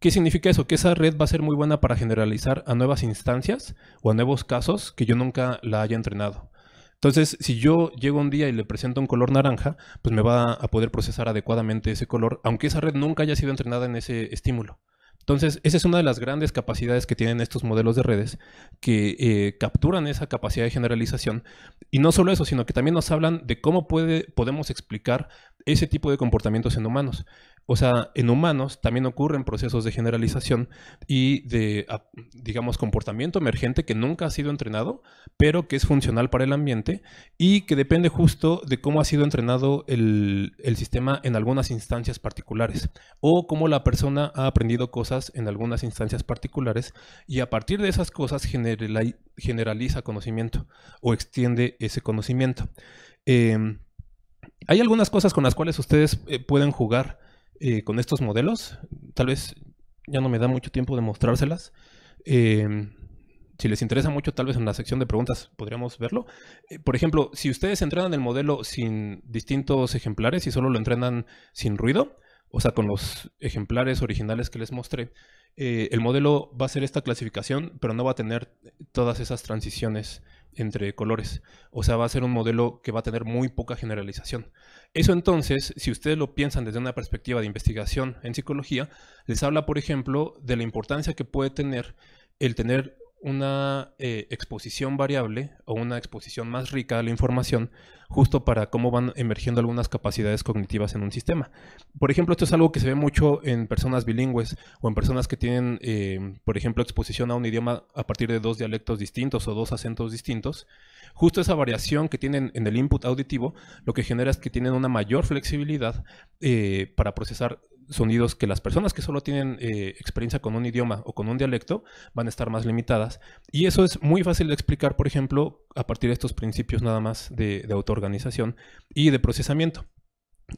¿Qué significa eso? Que esa red va a ser muy buena para generalizar a nuevas instancias o a nuevos casos que yo nunca la haya entrenado. Entonces, si yo llego un día y le presento un color naranja, pues me va a poder procesar adecuadamente ese color, aunque esa red nunca haya sido entrenada en ese estímulo. Entonces, esa es una de las grandes capacidades que tienen estos modelos de redes, que eh, capturan esa capacidad de generalización. Y no solo eso, sino que también nos hablan de cómo puede, podemos explicar ese tipo de comportamientos en humanos. O sea, en humanos también ocurren procesos de generalización y de, ah, digamos, comportamiento emergente que nunca ha sido entrenado, pero que es funcional para el ambiente y que depende justo de cómo ha sido entrenado el, sistema en algunas instancias particulares o cómo la persona ha aprendido cosas en algunas instancias particulares y a partir de esas cosas generaliza conocimiento o extiende ese conocimiento. Em, hay algunas cosas con las cuales ustedes eh, pueden jugar eh, con estos modelos. Tal vez ya no me da mucho tiempo de mostrárselas. Em, si les interesa mucho, tal vez en la sección de preguntas podríamos verlo. Eh, por ejemplo, si ustedes entrenan el modelo sin distintos ejemplares y solo lo entrenan sin ruido, o sea, con los ejemplares originales que les mostré, eh, el modelo va a ser esta clasificación, pero no va a tener todas esas transiciones entre colores. O sea, va a ser un modelo que va a tener muy poca generalización. Eso entonces, si ustedes lo piensan desde una perspectiva de investigación en psicología, les habla, por ejemplo, de la importancia que puede tener el tener una eh, exposición variable o una exposición más rica a la información justo para cómo van emergiendo algunas capacidades cognitivas en un sistema. Por ejemplo, esto es algo que se ve mucho en personas bilingües o en personas que tienen, eh, por ejemplo, exposición a un idioma a partir de dos dialectos distintos o dos acentos distintos. Justo esa variación que tienen en el input auditivo lo que genera es que tienen una mayor flexibilidad eh, para procesar sonidos que las personas que solo tienen eh, experiencia con un idioma o con un dialecto van a estar más limitadas. Y eso es muy fácil de explicar, por ejemplo, a partir de estos principios nada más de, autoorganización y de procesamiento.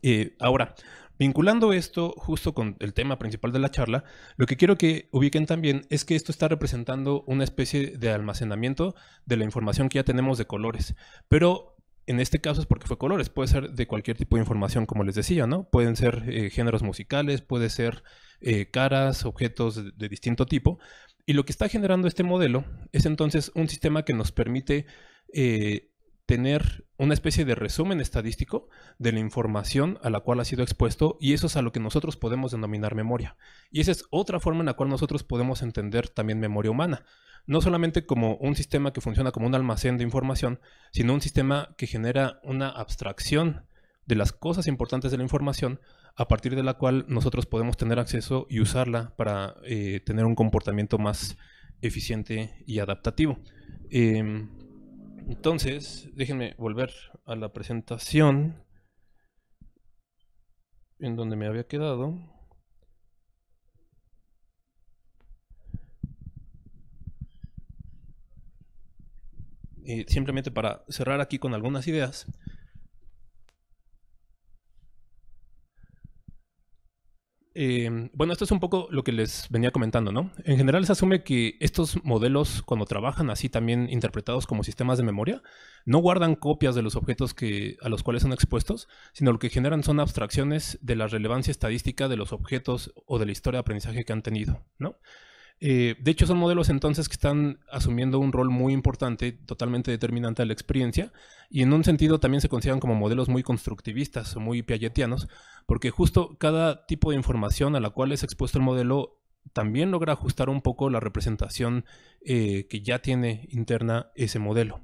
Eh, ahora, vinculando esto justo con el tema principal de la charla, lo que quiero que ubiquen también es que esto está representando una especie de almacenamiento de la información que ya tenemos de colores. Pero en este caso es porque fue colores, puede ser de cualquier tipo de información, como les decía, ¿no? Pueden ser eh, géneros musicales, puede ser eh, caras, objetos de, distinto tipo. Y lo que está generando este modelo es entonces un sistema que nos permite eh, tener una especie de resumen estadístico de la información a la cual ha sido expuesto y eso es a lo que nosotros podemos denominar memoria. Y esa es otra forma en la cual nosotros podemos entender también memoria humana no solamente como un sistema que funciona como un almacén de información, sino un sistema que genera una abstracción de las cosas importantes de la información a partir de la cual nosotros podemos tener acceso y usarla para eh, tener un comportamiento más eficiente y adaptativo. Em, entonces, déjenme volver a la presentación en donde me había quedado. Eh, simplemente para cerrar aquí con algunas ideas. Em, bueno, esto es un poco lo que les venía comentando, ¿no? En general se asume que estos modelos, cuando trabajan así también interpretados como sistemas de memoria, no guardan copias de los objetos que, a los cuales son expuestos, sino lo que generan son abstracciones de la relevancia estadística de los objetos o de la historia de aprendizaje que han tenido, ¿no? Eh, de hecho, son modelos entonces que están asumiendo un rol muy importante, totalmente determinante de la experiencia, y en un sentido también se consideran como modelos muy constructivistas o muy piagetianos, porque justo cada tipo de información a la cual es expuesto el modelo también logra ajustar un poco la representación eh, que ya tiene interna ese modelo.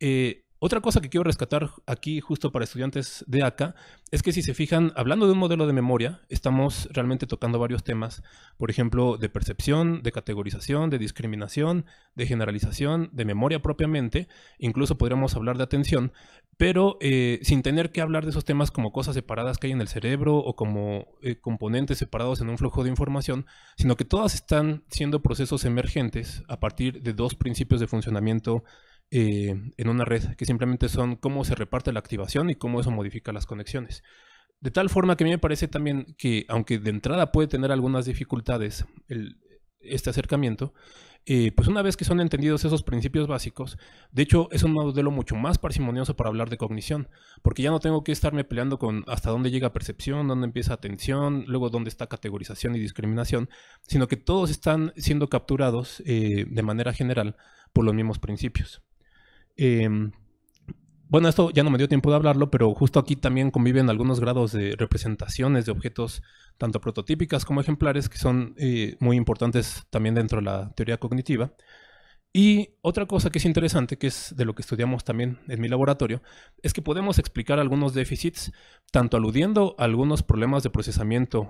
Eh, otra cosa que quiero rescatar aquí justo para estudiantes de acá es que si se fijan, hablando de un modelo de memoria, estamos realmente tocando varios temas, por ejemplo, de percepción, de categorización, de discriminación, de generalización, de memoria propiamente, incluso podríamos hablar de atención, pero eh, sin tener que hablar de esos temas como cosas separadas que hay en el cerebro o como eh, componentes separados en un flujo de información, sino que todas están siendo procesos emergentes a partir de dos principios de funcionamiento eh, en una red, que simplemente son cómo se reparte la activación y cómo eso modifica las conexiones. De tal forma que a mí me parece también que, aunque de entrada puede tener algunas dificultades este acercamiento, eh, pues una vez que son entendidos esos principios básicos, de hecho es un modelo mucho más parsimonioso para hablar de cognición, porque ya no tengo que estarme peleando con hasta dónde llega percepción, dónde empieza atención, luego dónde está categorización y discriminación, sino que todos están siendo capturados eh, de manera general por los mismos principios. Em, bueno, esto ya no me dio tiempo de hablarlo, pero justo aquí también conviven algunos grados de representaciones de objetos, tanto prototípicas como ejemplares, que son eh, muy importantes también dentro de la teoría cognitiva. Y otra cosa que es interesante, que es de lo que estudiamos también en mi laboratorio, es que podemos explicar algunos déficits, tanto aludiendo a algunos problemas de procesamiento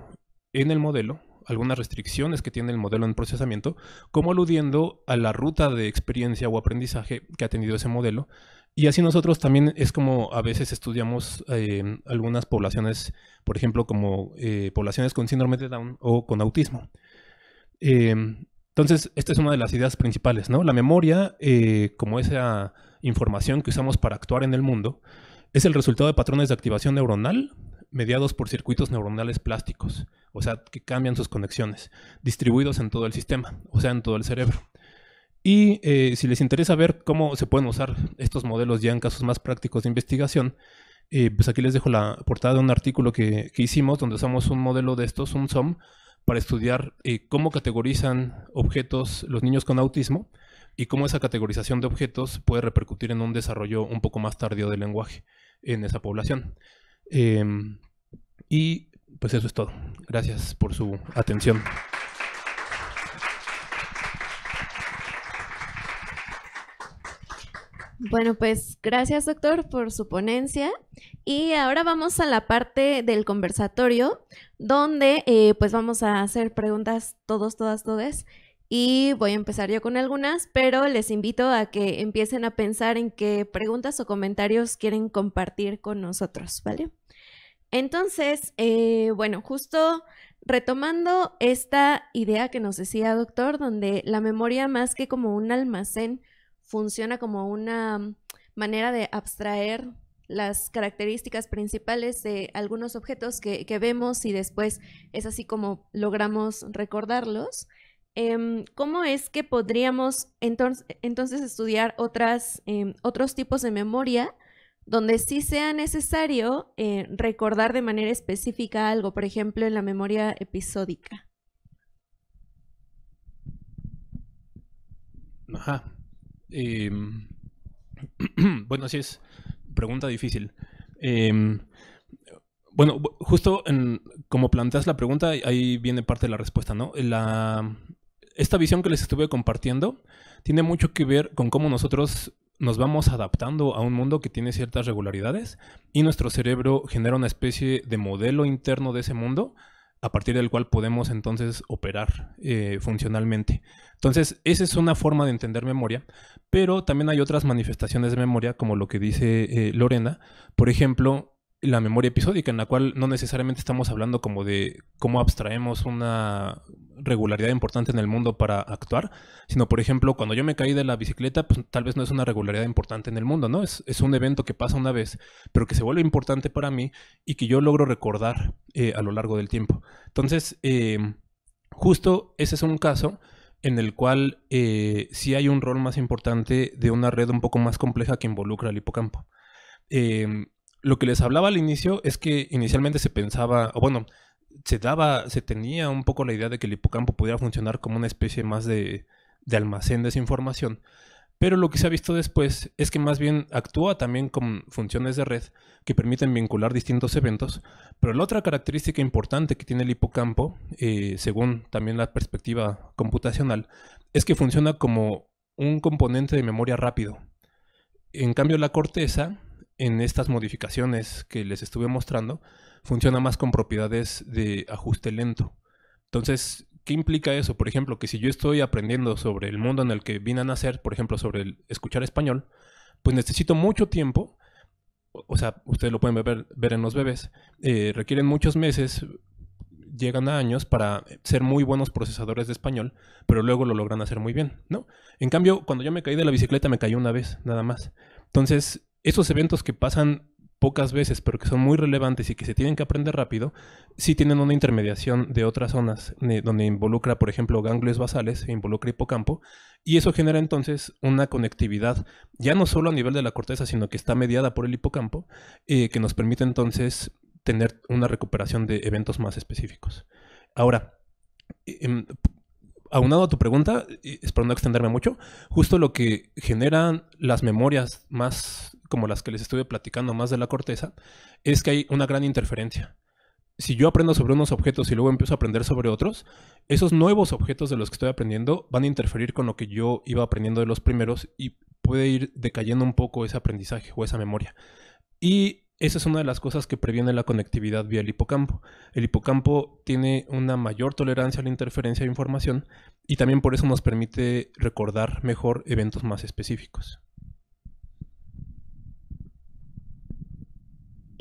en el modelo, algunas restricciones que tiene el modelo en procesamiento, como aludiendo a la ruta de experiencia o aprendizaje que ha tenido ese modelo. Y así nosotros también es como a veces estudiamos eh, algunas poblaciones, por ejemplo, como eh, poblaciones con síndrome de Down o con autismo. Eh, entonces, esta es una de las ideas principales, ¿no? La memoria, como esa información que usamos para actuar en el mundo, es el resultado de patrones de activación neuronal mediados por circuitos neuronales plásticos, o sea, que cambian sus conexiones, distribuidos en todo el sistema, o sea, en todo el cerebro. Y eh, si les interesa ver cómo se pueden usar estos modelos ya en casos más prácticos de investigación, eh, pues aquí les dejo la portada de un artículo que, hicimos donde usamos un modelo de estos, un SOM, para estudiar eh, cómo categorizan objetos los niños con autismo y cómo esa categorización de objetos puede repercutir en un desarrollo un poco más tardío del lenguaje en esa población. Em, y pues eso es todo. Gracias por su atención. Bueno, pues gracias doctor por su ponencia y ahora vamos a la parte del conversatorio donde eh, pues vamos a hacer preguntas todos, todas, todas y voy a empezar yo con algunas, pero les invito a que empiecen a pensar en qué preguntas o comentarios quieren compartir con nosotros, ¿vale? Entonces, eh, bueno, justo retomando esta idea que nos decía doctor, donde la memoria más que como un almacén funciona como una manera de abstraer las características principales de algunos objetos que, vemos y después es así como logramos recordarlos. Em, ¿Cómo es que podríamos entonces, estudiar em, otros tipos de memoria? donde sí sea necesario eh, recordar de manera específica algo, por ejemplo, en la memoria episódica. Ajá. Em, bueno, así es. Pregunta difícil. Em, bueno, justo en, como planteas la pregunta, ahí viene parte de la respuesta, ¿no? esta visión que les estuve compartiendo tiene mucho que ver con cómo nosotros nos vamos adaptando a un mundo que tiene ciertas regularidades y nuestro cerebro genera una especie de modelo interno de ese mundo a partir del cual podemos entonces operar eh, funcionalmente. Entonces, esa es una forma de entender memoria, pero también hay otras manifestaciones de memoria, como lo que dice eh, Lorena. Por ejemplo, la memoria episódica, en la cual no necesariamente estamos hablando como de cómo abstraemos una regularidad importante en el mundo para actuar, sino por ejemplo, cuando yo me caí de la bicicleta, pues tal vez no es una regularidad importante en el mundo, ¿no? Es, es un evento que pasa una vez, pero que se vuelve importante para mí y que yo logro recordar eh, a lo largo del tiempo. Entonces, eh, justo ese es un caso en el cual eh, sí hay un rol más importante de una red un poco más compleja que involucra al hipocampo. Eh, lo que les hablaba al inicio es que inicialmente se pensaba, o bueno, se daba, se tenía un poco la idea de que el hipocampo pudiera funcionar como una especie más de, de almacén de esa información. Pero lo que se ha visto después es que más bien actúa también con funciones de red que permiten vincular distintos eventos. Pero la otra característica importante que tiene el hipocampo, eh, según también la perspectiva computacional, es que funciona como un componente de memoria rápido. En cambio, la corteza en estas modificaciones que les estuve mostrando, funciona más con propiedades de ajuste lento. Entonces, ¿qué implica eso? Por ejemplo, que si yo estoy aprendiendo sobre el mundo en el que vine a nacer, por ejemplo, sobre el escuchar español, pues necesito mucho tiempo, o sea, ustedes lo pueden ver, ver en los bebés, eh, requieren muchos meses, llegan a años para ser muy buenos procesadores de español, pero luego lo logran hacer muy bien, ¿no? En cambio, cuando yo me caí de la bicicleta, me caí una vez, nada más. Entonces, esos eventos que pasan pocas veces, pero que son muy relevantes y que se tienen que aprender rápido, sí tienen una intermediación de otras zonas, eh, donde involucra, por ejemplo, ganglios basales, e involucra hipocampo, y eso genera entonces una conectividad, ya no solo a nivel de la corteza, sino que está mediada por el hipocampo, eh, que nos permite entonces tener una recuperación de eventos más específicos. Ahora, eh, em, aunado a tu pregunta, espero no extenderme mucho, justo lo que generan las memorias más como las que les estuve platicando más de la corteza, es que hay una gran interferencia. Si yo aprendo sobre unos objetos y luego empiezo a aprender sobre otros, esos nuevos objetos de los que estoy aprendiendo van a interferir con lo que yo iba aprendiendo de los primeros y puede ir decayendo un poco ese aprendizaje o esa memoria. Y esa es una de las cosas que previene la conectividad vía el hipocampo. El hipocampo tiene una mayor tolerancia a la interferencia de información y también por eso nos permite recordar mejor eventos más específicos.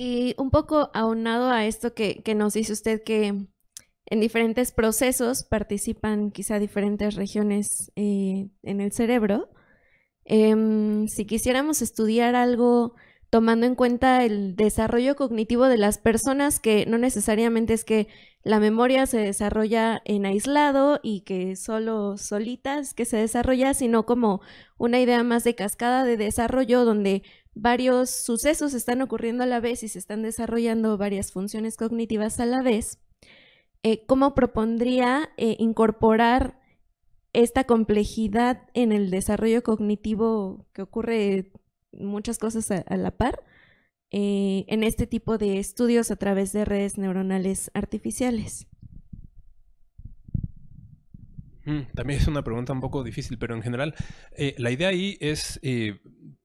Y un poco aunado a esto que, nos dice usted que en diferentes procesos participan quizá diferentes regiones eh, en el cerebro. Em, si quisiéramos estudiar algo tomando en cuenta el desarrollo cognitivo de las personas, que no necesariamente es que la memoria se desarrolla en aislado y que solo solitas que se desarrolla, sino como una idea más de cascada de desarrollo donde varios sucesos están ocurriendo a la vez y se están desarrollando varias funciones cognitivas a la vez, eh, ¿cómo propondría eh, incorporar esta complejidad en el desarrollo cognitivo que ocurre muchas cosas a, la par eh, en este tipo de estudios a través de redes neuronales artificiales? Mm, también es una pregunta un poco difícil, pero en general la idea ahí es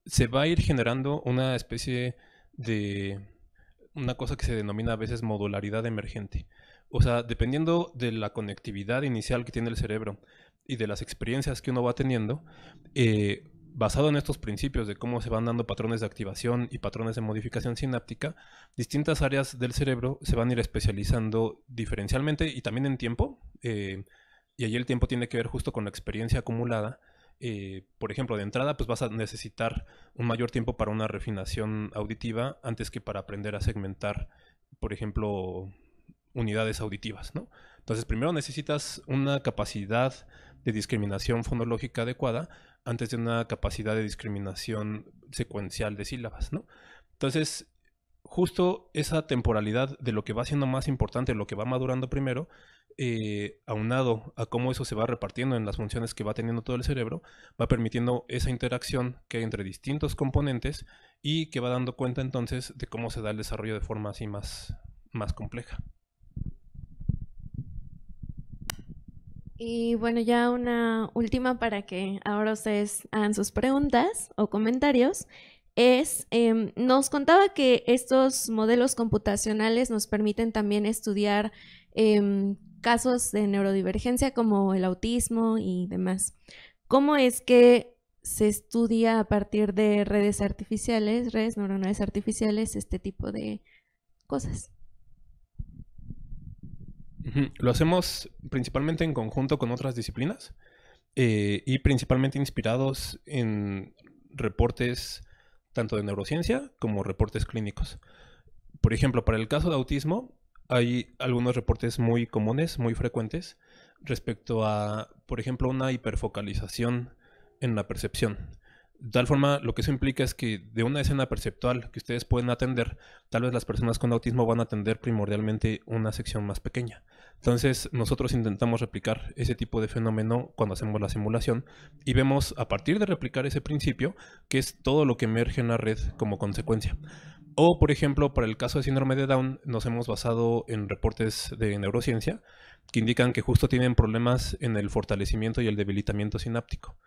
se va a ir generando una especie de una cosa que se denomina a veces modularidad emergente. O sea, dependiendo de la conectividad inicial que tiene el cerebro y de las experiencias que uno va teniendo, eh, basado en estos principios de cómo se van dando patrones de activación y patrones de modificación sináptica, distintas áreas del cerebro se van a ir especializando diferencialmente y también en tiempo. Eh, y ahí el tiempo tiene que ver justo con la experiencia acumulada eh, por ejemplo, de entrada, pues vas a necesitar un mayor tiempo para una refinación auditiva antes que para aprender a segmentar, por ejemplo, unidades auditivas, ¿no? Entonces, primero necesitas una capacidad de discriminación fonológica adecuada antes de una capacidad de discriminación secuencial de sílabas, ¿no? Entonces, justo esa temporalidad de lo que va siendo más importante, lo que va madurando primero, eh, aunado a cómo eso se va repartiendo en las funciones que va teniendo todo el cerebro, va permitiendo esa interacción que hay entre distintos componentes y que va dando cuenta entonces de cómo se da el desarrollo de forma así más, más compleja. Y bueno, ya una última para que ahora ustedes hagan sus preguntas o comentarios es, em, nos contaba que estos modelos computacionales nos permiten también estudiar eh, casos de neurodivergencia como el autismo y demás. ¿Cómo es que se estudia a partir de redes artificiales, redes neuronales artificiales, este tipo de cosas? Lo hacemos principalmente en conjunto con otras disciplinas eh, y principalmente inspirados en reportes tanto de neurociencia como reportes clínicos. Por ejemplo, para el caso de autismo, hay algunos reportes muy comunes, muy frecuentes, respecto a, por ejemplo, una hiperfocalización en la percepción. De tal forma, lo que eso implica es que de una escena perceptual que ustedes pueden atender, tal vez las personas con autismo van a atender primordialmente una sección más pequeña. Entonces, nosotros intentamos replicar ese tipo de fenómeno cuando hacemos la simulación y vemos a partir de replicar ese principio que es todo lo que emerge en la red como consecuencia. O, por ejemplo, para el caso de síndrome de Down, nos hemos basado en reportes de neurociencia que indican que justo tienen problemas en el fortalecimiento y el debilitamiento sináptico.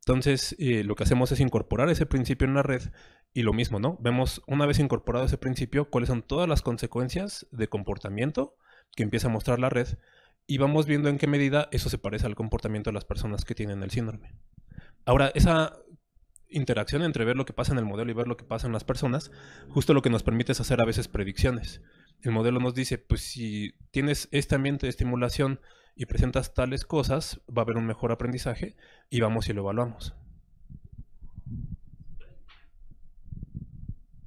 Entonces, eh, lo que hacemos es incorporar ese principio en la red y lo mismo, ¿no? Vemos una vez incorporado ese principio cuáles son todas las consecuencias de comportamiento que empieza a mostrar la red y vamos viendo en qué medida eso se parece al comportamiento de las personas que tienen el síndrome. Ahora, esa interacción entre ver lo que pasa en el modelo y ver lo que pasa en las personas, justo lo que nos permite es hacer a veces predicciones. El modelo nos dice, pues si tienes este ambiente de estimulación y presentas tales cosas, va a haber un mejor aprendizaje y vamos y lo evaluamos.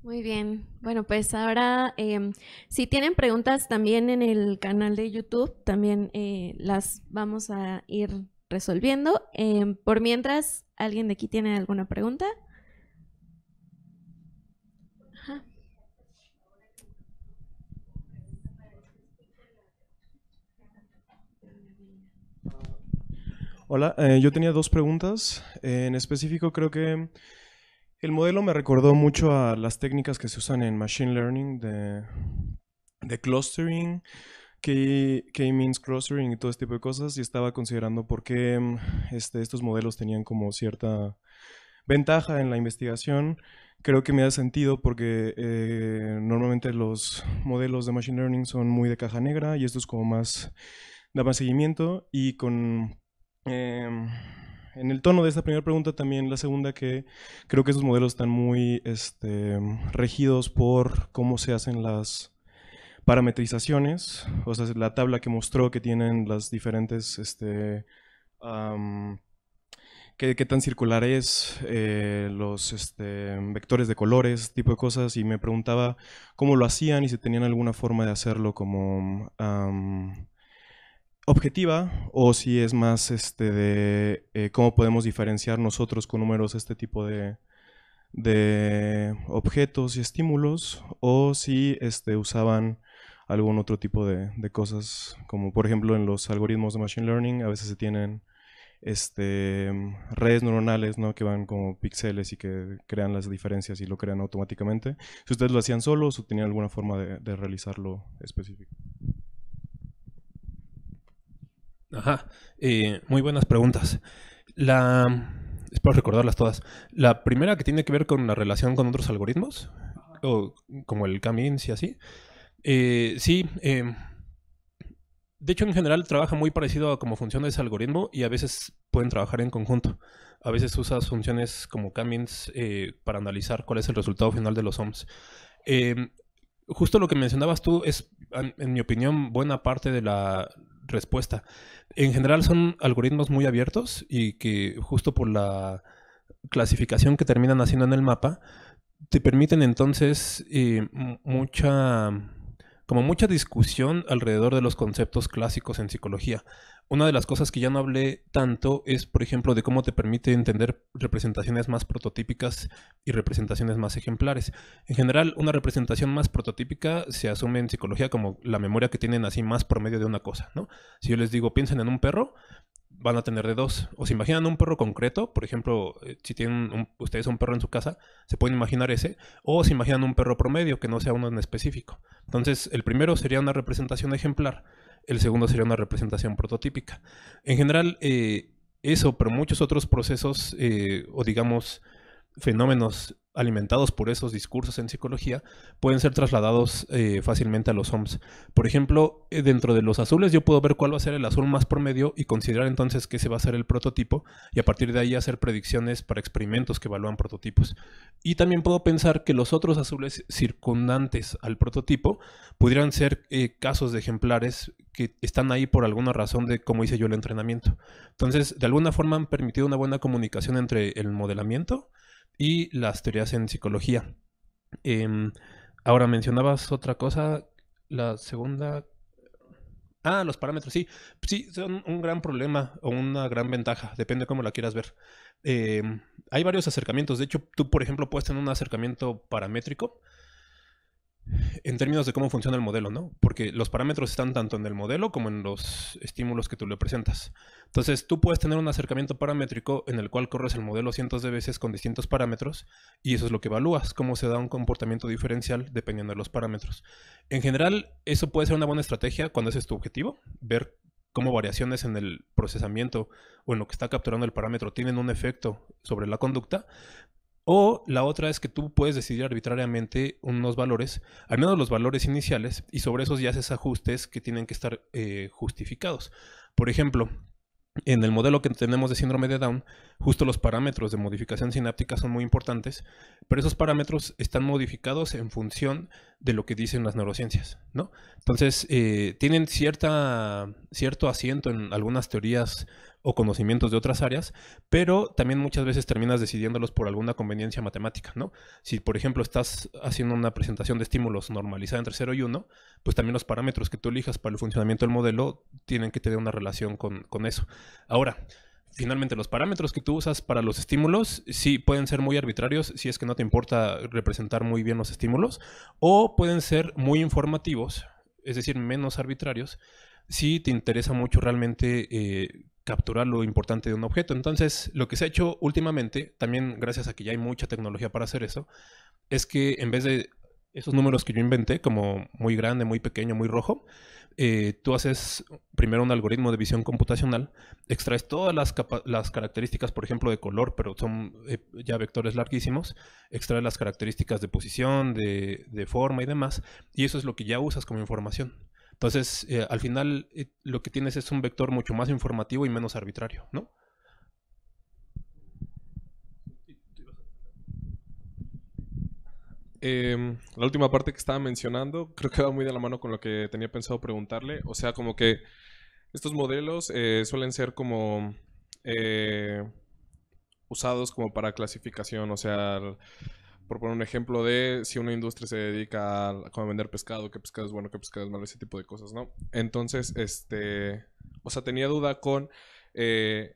Muy bien, bueno pues ahora em, si tienen preguntas también en el canal de YouTube, también eh, las vamos a ir resolviendo. Em, por mientras, ¿Alguien de aquí tiene alguna pregunta? Hola, eh, yo tenía dos preguntas. en específico creo que el modelo me recordó mucho a las técnicas que se usan en Machine Learning de clustering K-Means clustering y todo este tipo de cosas y estaba considerando por qué mm, este, estos modelos tenían como cierta ventaja en la investigación. Creo que me da sentido porque eh, normalmente los modelos de Machine Learning son muy de caja negra y esto es como más, da más seguimiento y con... Em, en el tono de esta primera pregunta, también la segunda, que creo que esos modelos están muy este, regidos por cómo se hacen las, parametrizaciones, o sea, la tabla que mostró que tienen las diferentes, este, qué, tan circular es, eh, los este, vectores de colores, tipo de cosas, y me preguntaba cómo lo hacían y si tenían alguna forma de hacerlo como... objetiva o si es más este de eh, cómo podemos diferenciar nosotros con números este tipo de, de objetos y estímulos o si este, usaban algún otro tipo de, cosas, como por ejemplo en los algoritmos de Machine Learning a veces se tienen este, redes neuronales ¿no? que van como píxeles y que crean las diferencias y lo crean automáticamente. Si ustedes lo hacían solos o tenían alguna forma de, realizarlo específico. Ajá, eh, muy buenas preguntas. La, espero recordarlas todas. La primera que tiene que ver con la relación con otros algoritmos, o como el camin y así, eh, sí, em, de hecho en general trabaja muy parecido a cómo funciona ese algoritmo y a veces pueden trabajar en conjunto. A veces usas funciones como Camins eh, para analizar cuál es el resultado final de los OMS. Em, justo lo que mencionabas tú es, en, mi opinión, buena parte de la respuesta. En general son algoritmos muy abiertos y que justo por la clasificación que terminan haciendo en el mapa, te permiten entonces eh, mucha como mucha discusión alrededor de los conceptos clásicos en psicología. Una de las cosas que ya no hablé tanto es, por ejemplo, de cómo te permite entender representaciones más prototípicas y representaciones más ejemplares. En general, una representación más prototípica se asume en psicología como la memoria que tienen así más por medio de una cosa, ¿no? Si yo les digo, piensen en un perro, van a tener de dos. ¿O se imaginan un perro concreto? Por ejemplo, eh, si tienen ustedes un perro en su casa, se pueden imaginar ese. O se imaginan un perro promedio, que no sea uno en específico. Entonces, el primero sería una representación ejemplar. El segundo sería una representación prototípica. En general, eh, eso, pero muchos otros procesos, eh, o digamos, fenómenos alimentados por esos discursos en psicología pueden ser trasladados eh, fácilmente a los OMS. Por ejemplo, eh, dentro de los azules yo puedo ver cuál va a ser el azul más promedio y considerar entonces que ese va a ser el prototipo y a partir de ahí hacer predicciones para experimentos que evalúan prototipos. Y también puedo pensar que los otros azules circundantes al prototipo pudieran ser eh, casos de ejemplares que están ahí por alguna razón de cómo hice yo el entrenamiento. Entonces, de alguna forma han permitido una buena comunicación entre el modelamiento, y las teorías en psicología. Em, ahora mencionabas otra cosa, la segunda... Ah, los parámetros, sí. Sí, son un gran problema o una gran ventaja, depende cómo la quieras ver. Em, hay varios acercamientos, de hecho tú por ejemplo puedes tener un acercamiento paramétrico en términos de cómo funciona el modelo, ¿no? Porque los parámetros están tanto en el modelo como en los estímulos que tú le presentas. Entonces, tú puedes tener un acercamiento paramétrico en el cual corres el modelo cientos de veces con distintos parámetros y eso es lo que evalúas, cómo se da un comportamiento diferencial dependiendo de los parámetros. En general, eso puede ser una buena estrategia cuando ese es tu objetivo, ver cómo variaciones en el procesamiento o en lo que está capturando el parámetro tienen un efecto sobre la conducta, o la otra es que tú puedes decidir arbitrariamente unos valores, al menos los valores iniciales, y sobre esos ya haces ajustes que tienen que estar eh, justificados. Por ejemplo, en el modelo que tenemos de síndrome de Down, justo los parámetros de modificación sináptica son muy importantes, pero esos parámetros están modificados en función de lo que dicen las neurociencias, ¿no? Entonces, eh, tienen cierta, cierto asiento en algunas teorías o conocimientos de otras áreas, pero también muchas veces terminas decidiéndolos por alguna conveniencia matemática, ¿no? Si, por ejemplo, estás haciendo una presentación de estímulos normalizada entre 0 y 1, pues también los parámetros que tú elijas para el funcionamiento del modelo tienen que tener una relación con, con eso. Ahora, finalmente los parámetros que tú usas para los estímulos sí pueden ser muy arbitrarios si es que no te importa representar muy bien los estímulos o pueden ser muy informativos, es decir, menos arbitrarios si te interesa mucho realmente eh, capturar lo importante de un objeto. Entonces, lo que se ha hecho últimamente, también gracias a que ya hay mucha tecnología para hacer eso, es que en vez de esos números que yo inventé, como muy grande, muy pequeño, muy rojo, eh, tú haces primero un algoritmo de visión computacional, extraes todas las, las características, por ejemplo, de color, pero son eh, ya vectores larguísimos, extraes las características de posición, de, forma y demás, y eso es lo que ya usas como información. Entonces, eh, al final, lo que tienes es un vector mucho más informativo y menos arbitrario, ¿no? Em, la última parte que estaba mencionando creo que va muy de la mano con lo que tenía pensado preguntarle. O sea, como que estos modelos eh, suelen ser como eh, usados como para clasificación. O sea, por poner un ejemplo de si una industria se dedica a, vender pescado, qué pescado es bueno, qué pescado es malo, ese tipo de cosas, ¿no? Entonces, este, o sea, tenía duda con... Eh,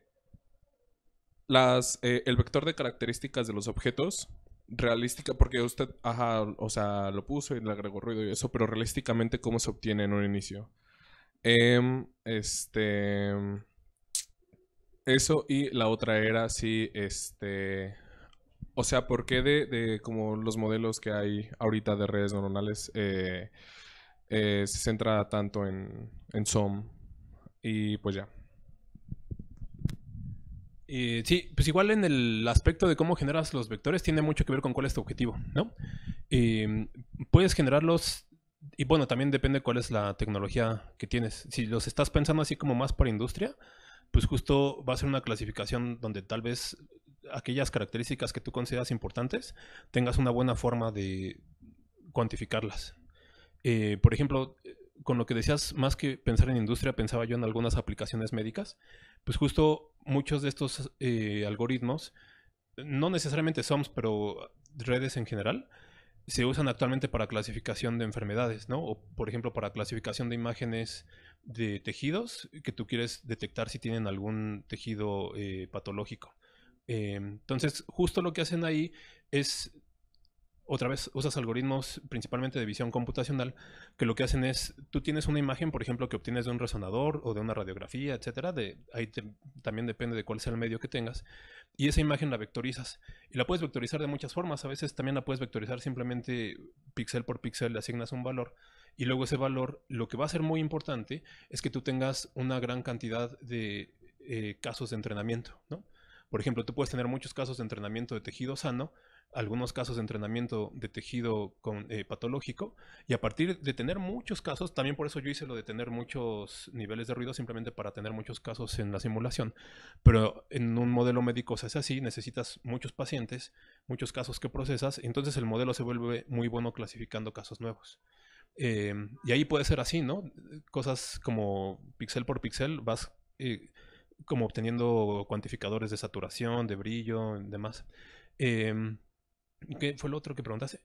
las, el vector de características de los objetos realística, porque usted, ajá, o sea, lo puso y le agregó ruido y eso, pero realísticamente, ¿cómo se obtiene en un inicio? Em, este. Em, eso y la otra era, sí, este. O sea, ¿por qué de, como los modelos que hay ahorita de redes neuronales eh, eh, se centra tanto en, en SOM? Y pues ya. Eh, sí, pues igual en el aspecto de cómo generas los vectores tiene mucho que ver con cuál es tu objetivo, ¿no? Eh, puedes generarlos y bueno, también depende cuál es la tecnología que tienes. Si los estás pensando así como más para industria, pues justo va a ser una clasificación donde tal vez aquellas características que tú consideras importantes tengas una buena forma de cuantificarlas. Eh, por ejemplo, con lo que decías, más que pensar en industria, pensaba yo en algunas aplicaciones médicas, pues justo muchos de estos eh, algoritmos, no necesariamente SOMS, pero redes en general, se usan actualmente para clasificación de enfermedades, ¿no? O, por ejemplo, para clasificación de imágenes de tejidos que tú quieres detectar si tienen algún tejido eh, patológico. Em, entonces, justo lo que hacen ahí es otra vez usas algoritmos principalmente de visión computacional que lo que hacen es, tú tienes una imagen, por ejemplo, que obtienes de un resonador o de una radiografía, etcétera, ahí también depende de cuál sea el medio que tengas, y esa imagen la vectorizas. Y la puedes vectorizar de muchas formas, a veces también la puedes vectorizar simplemente píxel por píxel, le asignas un valor, y luego ese valor, lo que va a ser muy importante es que tú tengas una gran cantidad de eh, casos de entrenamiento, Por ejemplo, tú puedes tener muchos casos de entrenamiento de tejido sano, algunos casos de entrenamiento de tejido eh, patológico y a partir de tener muchos casos, también por eso yo hice lo de tener muchos niveles de ruido, simplemente para tener muchos casos en la simulación, pero en un modelo médico o se hace así, necesitas muchos pacientes, muchos casos que procesas, entonces el modelo se vuelve muy bueno clasificando casos nuevos. Em, y ahí puede ser así, ¿no? Cosas como pixel por pixel, vas... Eh, como obteniendo cuantificadores de saturación, de brillo, demás. Em, ¿Qué fue lo otro que preguntaste?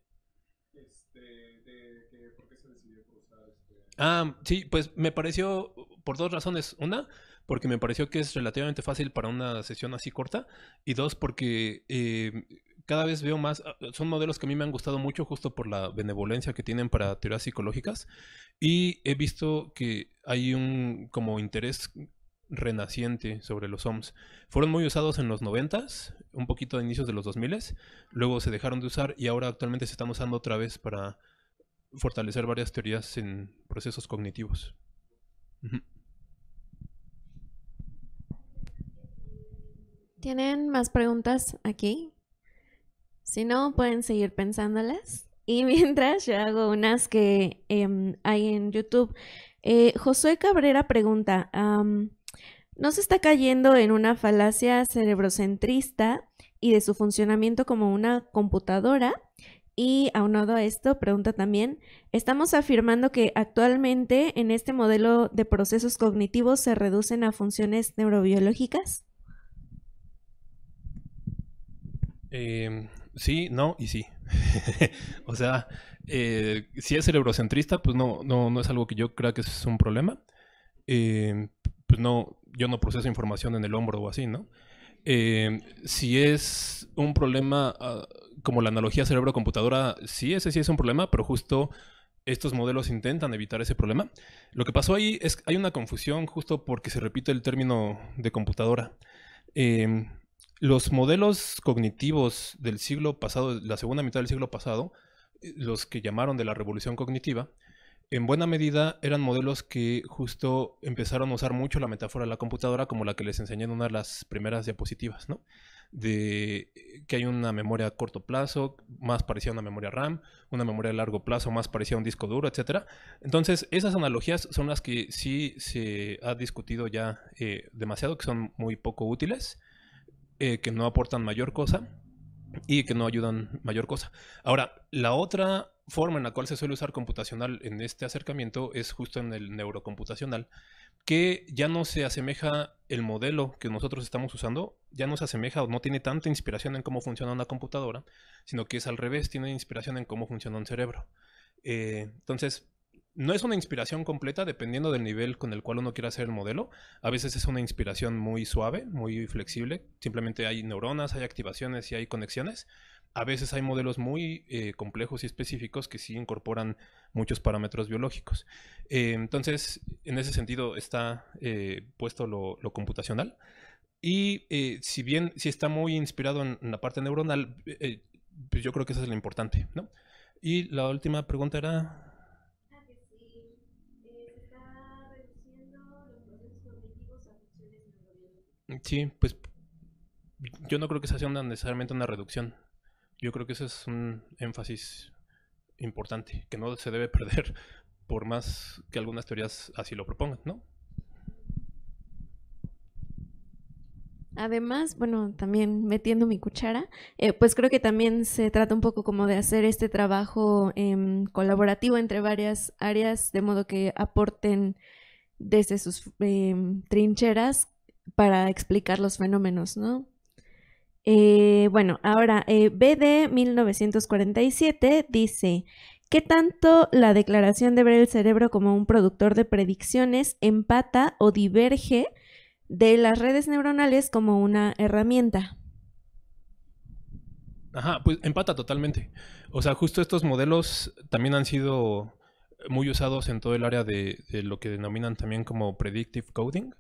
Este, ¿Por qué se decidió por usar este... Ah, sí, pues me pareció por dos razones. Una, porque me pareció que es relativamente fácil para una sesión así corta. Y dos, porque eh, cada vez veo más, ah, son modelos que a mí me han gustado mucho justo por la benevolencia que tienen para teorías psicológicas y he visto que hay un como interés renaciente sobre los OMS. Fueron muy usados en los 90 un poquito de inicios de los 2000s, luego se dejaron de usar y ahora actualmente se están usando otra vez para fortalecer varias teorías en procesos cognitivos. ¿Tienen más preguntas aquí? Si no, pueden seguir pensándolas. Y mientras yo hago unas que em, hay en YouTube. Eh, Josué Cabrera pregunta, se está cayendo en una falacia cerebrocentrista y de su funcionamiento como una computadora. Y aunado a esto, pregunta también, estamos afirmando que actualmente en este modelo de procesos cognitivos se reducen a funciones neurobiológicas. Em, sí, no y sí. o sea, eh, si es cerebrocentrista, pues no, no, no es algo que yo crea que es un problema. Em, pues no, yo no proceso información en el hombro o así, ¿no? Eh, si es un problema, ah, como la analogía cerebro-computadora, sí, ese sí es un problema, pero justo estos modelos intentan evitar ese problema. Lo que pasó ahí es que hay una confusión justo porque se repite el término de computadora. Em, los modelos cognitivos del siglo pasado, la segunda mitad del siglo pasado, eh, los que llamaron de la revolución cognitiva, en buena medida eran modelos que justo empezaron a usar mucho la metáfora de la computadora como la que les enseñé en una de las primeras diapositivas, ¿no? De eh, que hay una memoria a corto plazo, más parecía a una memoria RAM, una memoria a largo plazo, más parecía a un disco duro, etc. Entonces, esas analogías son las que sí se ha discutido ya eh, demasiado, que son muy poco útiles, eh, que no aportan mayor cosa y que no ayudan mayor cosa. Ahora, la otra forma en la cual se suele usar computacional en este acercamiento es justo en el neurocomputacional, que ya no se asemeja el modelo que nosotros estamos usando, ya no se asemeja o no tiene tanta inspiración en cómo funciona una computadora, sino que es al revés, tiene inspiración en cómo funciona un cerebro. Eh, entonces, no es una inspiración completa dependiendo del nivel con el cual uno quiera hacer el modelo. A veces es una inspiración muy suave, muy flexible. Simplemente hay neuronas, hay activaciones y hay conexiones. A veces hay modelos muy eh, complejos y específicos que sí incorporan muchos parámetros biológicos. Eh, entonces, en ese sentido está eh, puesto lo, computacional. Y si bien si está muy inspirado en, la parte neuronal, pues yo creo que eso es lo importante, ¿no? Y la última pregunta era... Ah, sí, pues yo no creo que se sea necesariamente una reducción. Yo creo que ese es un énfasis importante, que no se debe perder por más que algunas teorías así lo propongan, ¿no? Además, bueno, también metiendo mi cuchara, eh, pues creo que también se trata un poco como de hacer este trabajo em, colaborativo entre varias áreas, de modo que aporten desde sus em, trincheras para explicar los fenómenos, ¿no? Eh, bueno, ahora eh, BD 1947 dice, ¿qué tanto la declaración de ver el cerebro como un productor de predicciones empata o diverge de las redes neuronales como una herramienta? Ajá, pues empata totalmente. O sea, justo estos modelos también han sido muy usados en todo el área de lo que denominan también como predictive coding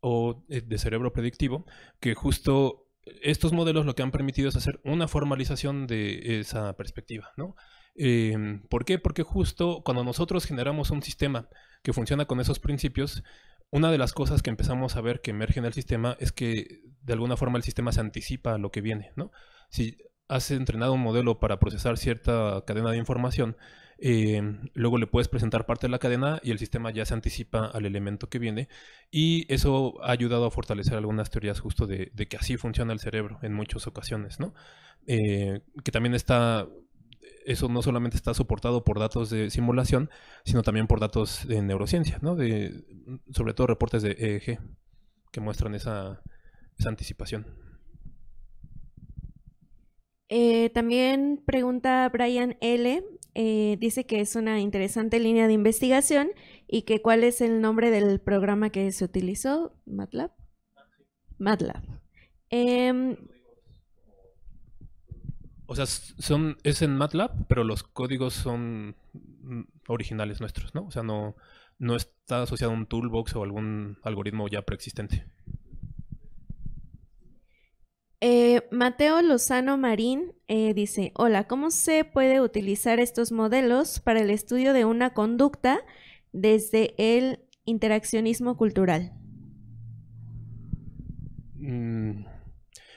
o eh, de cerebro predictivo, que justo estos modelos lo que han permitido es hacer una formalización de esa perspectiva, ¿no? Em, ¿Por qué? Porque justo cuando nosotros generamos un sistema que funciona con esos principios, una de las cosas que empezamos a ver que emerge en el sistema es que de alguna forma el sistema se anticipa a lo que viene, ¿no? Si has entrenado un modelo para procesar cierta cadena de información, eh, luego le puedes presentar parte de la cadena y el sistema ya se anticipa al elemento que viene. Y eso ha ayudado a fortalecer algunas teorías justo de, que así funciona el cerebro en muchas ocasiones, ¿no? Eh, que también está eso no solamente está soportado por datos de simulación, sino también por datos de neurociencia, De, sobre todo reportes de EEG que muestran esa anticipación. Eh, también pregunta Brian L. Eh, dice que es una interesante línea de investigación y que cuál es el nombre del programa que se utilizó, MATLAB. MATLAB. Em, o sea, son, es en MATLAB, pero los códigos son mm, originales nuestros, ¿no? O sea, no, no está asociado a un toolbox o algún algoritmo ya preexistente. Eh, Mateo Lozano Marín eh, dice, hola, ¿cómo se puede utilizar estos modelos para el estudio de una conducta desde el interaccionismo cultural? Mm,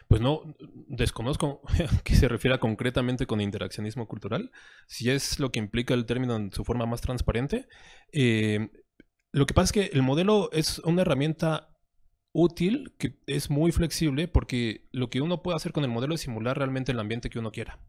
pues no, desconozco que se refiera concretamente con interaccionismo cultural, si es lo que implica el término en su forma más transparente. Eh, lo que pasa es que el modelo es una herramienta útil, que es muy flexible, porque lo que uno puede hacer con el modelo es simular realmente el ambiente que uno quiera.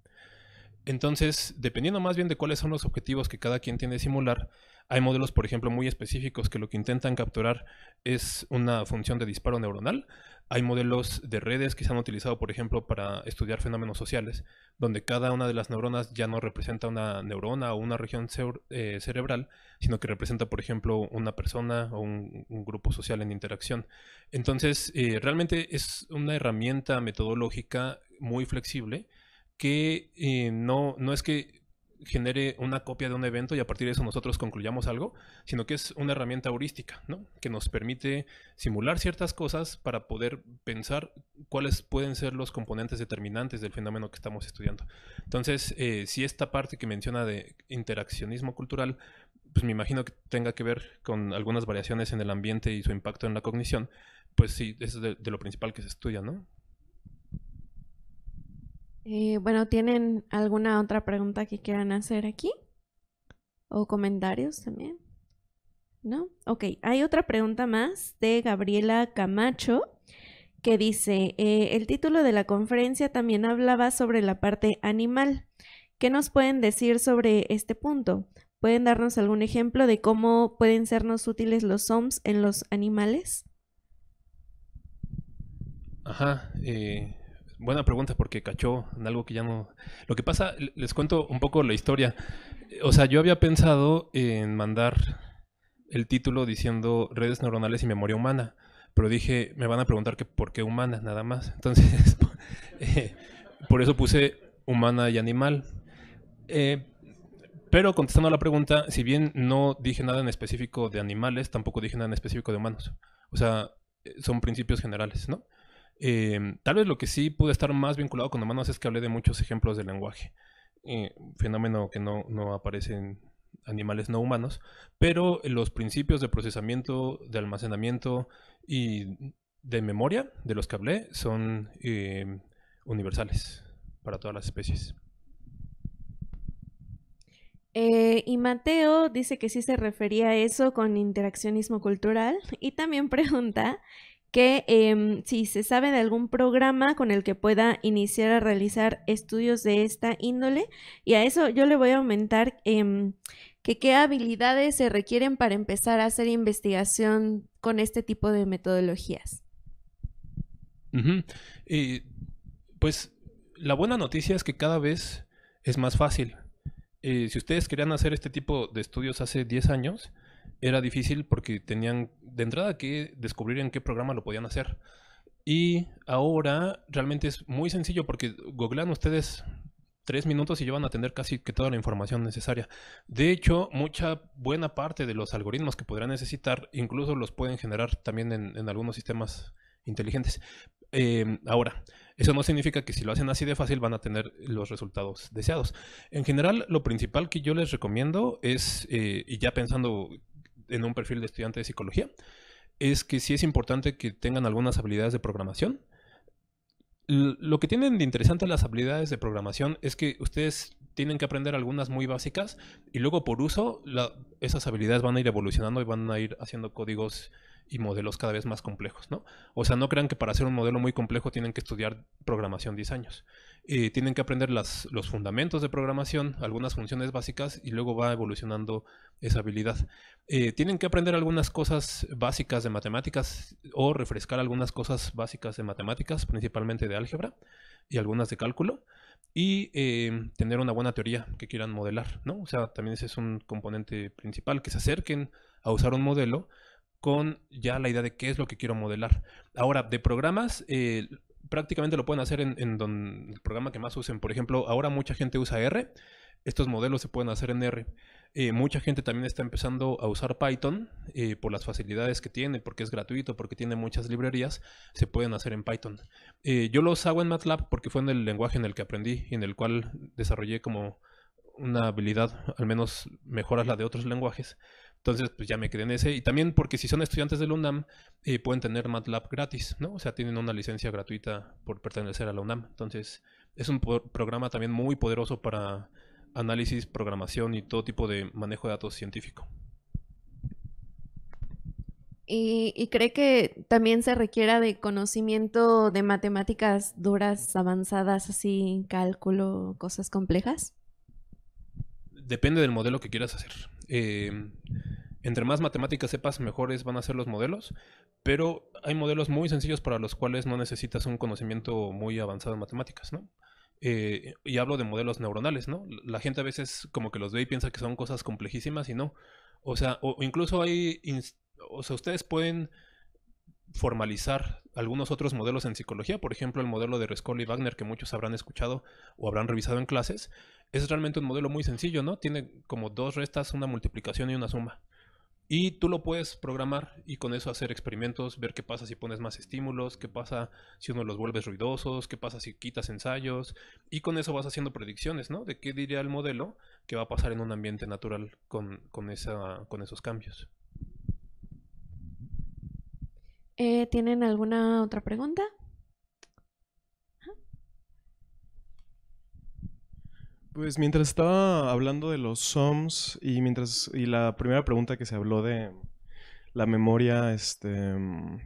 Entonces, dependiendo más bien de cuáles son los objetivos que cada quien tiene de simular, hay modelos, por ejemplo, muy específicos que lo que intentan capturar es una función de disparo neuronal. Hay modelos de redes que se han utilizado, por ejemplo, para estudiar fenómenos sociales, donde cada una de las neuronas ya no representa una neurona o una región eh, cerebral, sino que representa, por ejemplo, una persona o un, grupo social en interacción. Entonces, eh, realmente es una herramienta metodológica muy flexible que eh, no, no es que genere una copia de un evento y a partir de eso nosotros concluyamos algo, sino que es una herramienta heurística, ¿no? Que nos permite simular ciertas cosas para poder pensar cuáles pueden ser los componentes determinantes del fenómeno que estamos estudiando. Entonces, eh, si esta parte que menciona de interaccionismo cultural, pues me imagino que tenga que ver con algunas variaciones en el ambiente y su impacto en la cognición, pues sí, es de lo principal que se estudia, ¿no? Eh, bueno, ¿tienen alguna otra pregunta que quieran hacer aquí? ¿O comentarios también? ¿No? Ok, hay otra pregunta más de Gabriela Camacho que dice, eh, el título de la conferencia también hablaba sobre la parte animal. ¿Qué nos pueden decir sobre este punto? ¿Pueden darnos algún ejemplo de cómo pueden sernos útiles los OMS en los animales? Ajá, eh, buena pregunta porque cachó en algo que ya no... Lo que pasa, les cuento un poco la historia. O sea, yo había pensado en mandar el título diciendo redes neuronales y memoria humana, pero dije, me van a preguntar que por qué humana, nada más. Entonces, eh, por eso puse humana y animal. Eh, pero contestando a la pregunta, si bien no dije nada en específico de animales, tampoco dije nada en específico de humanos. O sea, eh, son principios generales, ¿no? Em, tal vez lo que sí pude estar más vinculado con humanos es que hablé de muchos ejemplos de lenguaje. Eh, fenómeno que no, no aparece en animales no humanos, pero los principios de procesamiento, de almacenamiento y de memoria de los que hablé son em, universales para todas las especies. Eh, y Mateo dice que sí se refería a eso con interaccionismo cultural y también pregunta que em, si se sabe de algún programa con el que pueda iniciar a realizar estudios de esta índole. Y a eso yo le voy a aumentar em, que qué habilidades se requieren para empezar a hacer investigación con este tipo de metodologías. Y pues la buena noticia es que cada vez es más fácil. Eh, si ustedes querían hacer este tipo de estudios hace 10 años, era difícil porque tenían de entrada que descubrir en qué programa lo podían hacer. Y ahora realmente es muy sencillo porque googlean ustedes tres minutos y llevan a tener casi que toda la información necesaria. De hecho, mucha buena parte de los algoritmos que podrán necesitar, incluso los pueden generar también en, algunos sistemas inteligentes. Em, ahora, eso no significa que si lo hacen así de fácil van a tener los resultados deseados. En general, lo principal que yo les recomiendo es, eh, y ya pensando en un perfil de estudiante de psicología, es que sí es importante que tengan algunas habilidades de programación. Lo que tienen de interesante las habilidades de programación es que ustedes tienen que aprender algunas muy básicas y luego por uso esas habilidades van a ir evolucionando y van a ir haciendo códigos y modelos cada vez más complejos, O sea, no crean que para hacer un modelo muy complejo tienen que estudiar programación 10 años. Eh, tienen que aprender los fundamentos de programación, algunas funciones básicas y luego va evolucionando esa habilidad. Eh, tienen que aprender algunas cosas básicas de matemáticas o refrescar algunas cosas básicas de matemáticas, principalmente de álgebra y algunas de cálculo y eh, tener una buena teoría que quieran modelar, ¿no? O sea, también ese es un componente principal, que se acerquen a usar un modelo con ya la idea de qué es lo que quiero modelar. Ahora, de programas, prácticamente lo pueden hacer en, el programa que más usen. Por ejemplo, ahora mucha gente usa R. Estos modelos se pueden hacer en R. Eh, mucha gente también está empezando a usar Python eh, por las facilidades que tiene, porque es gratuito, porque tiene muchas librerías, se pueden hacer en Python. Eh, yo los hago en MATLAB porque fue en el lenguaje en el que aprendí y en el cual desarrollé como una habilidad, al menos mejoras la de otros lenguajes, entonces, pues ya me quedé en ese. Y también porque si son estudiantes de la UNAM, eh, pueden tener MATLAB gratis, ¿no? O sea, tienen una licencia gratuita por pertenecer a la UNAM. Entonces, es un programa también muy poderoso para análisis, programación y todo tipo de manejo de datos científico. ¿Y, y cree que también se requiera de conocimiento de matemáticas duras, avanzadas, así, cálculo, cosas complejas? Depende del modelo que quieras hacer. Em, entre más matemáticas sepas, mejores van a ser los modelos, pero hay modelos muy sencillos para los cuales no necesitas un conocimiento muy avanzado en matemáticas, ¿no? Eh, y hablo de modelos neuronales, ¿no? La gente a veces como que los ve y piensa que son cosas complejísimas y no. O sea, o, incluso hay, o sea, ustedes pueden formalizar algunos otros modelos en psicología, por ejemplo el modelo de Rescorla y Wagner que muchos habrán escuchado o habrán revisado en clases, es realmente un modelo muy sencillo, ¿no? Tiene como dos restas, una multiplicación y una suma. Y tú lo puedes programar y con eso hacer experimentos, ver qué pasa si pones más estímulos, qué pasa si uno los vuelves ruidosos, qué pasa si quitas ensayos. Y con eso vas haciendo predicciones, ¿no? De qué diría el modelo que va a pasar en un ambiente natural con, esa, con esos cambios. Eh, ¿Tienen alguna otra pregunta? Pues mientras estaba hablando de los SOMs y mientras y la primera pregunta que se habló de la memoria este mm,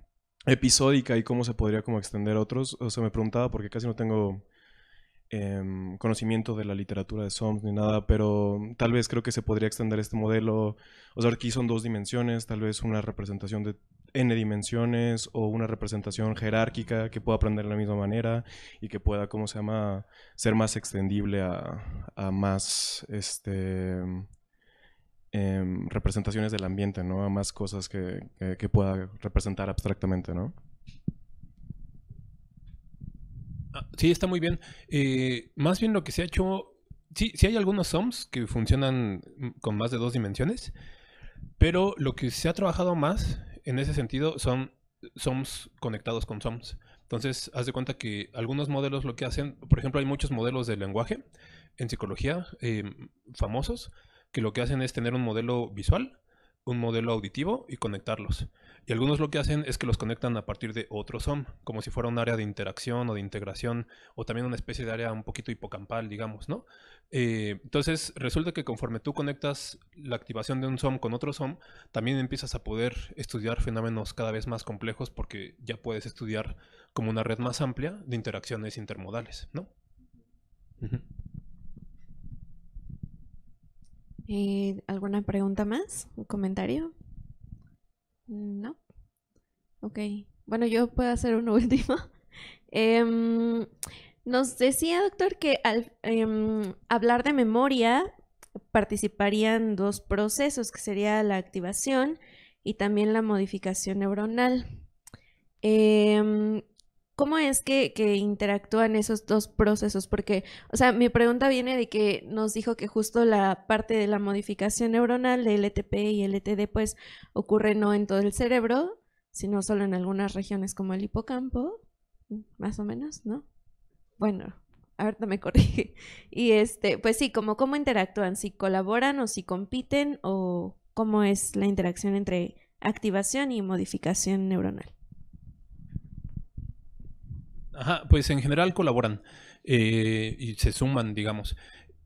episódica y cómo se podría como extender a otros, o sea, me preguntaba porque casi no tengo em, conocimiento de la literatura de SOMs ni nada, pero tal vez creo que se podría extender este modelo, o sea, aquí son dos dimensiones, tal vez una representación de n dimensiones o una representación jerárquica que pueda aprender de la misma manera y que pueda, ¿cómo se llama?, ser más extendible a, más este, em, representaciones del ambiente, ¿no? A más cosas que, pueda representar abstractamente, ¿no? Ah, sí, está muy bien. Eh, más bien lo que se ha hecho sí, sí hay algunos SOMs que funcionan mm, con más de dos dimensiones, pero lo que se ha trabajado más en ese sentido son conectados con SOMs. Entonces, haz de cuenta que algunos modelos lo que hacen, por ejemplo, hay muchos modelos de lenguaje en psicología eh, famosos que lo que hacen es tener un modelo visual, un modelo auditivo y conectarlos. Y algunos lo que hacen es que los conectan a partir de otro SOM, como si fuera un área de interacción o de integración, o también una especie de área un poquito hipocampal, digamos, ¿no? Eh, entonces, resulta que conforme tú conectas la activación de un SOM con otro SOM, también empiezas a poder estudiar fenómenos cada vez más complejos porque ya puedes estudiar como una red más amplia de interacciones intermodales, ¿no? Eh, ¿Alguna pregunta más? ¿Un comentario? Mm, no. Ok. Bueno, yo puedo hacer uno último. Em, nos decía, doctor, que al em, hablar de memoria participarían dos procesos, que sería la activación y también la modificación neuronal. Em, ¿Cómo es que, interactúan esos dos procesos? Porque, o sea, mi pregunta viene de que nos dijo que justo la parte de la modificación neuronal de LTP y LTD, pues, ocurre no en todo el cerebro, sino solo en algunas regiones como el hipocampo, más o menos, ¿no? Bueno, ahorita me corrige. Y este, pues sí, como cómo interactúan, si colaboran o si compiten, o cómo es la interacción entre activación y modificación neuronal. Ajá, pues en general colaboran eh, y se suman, digamos.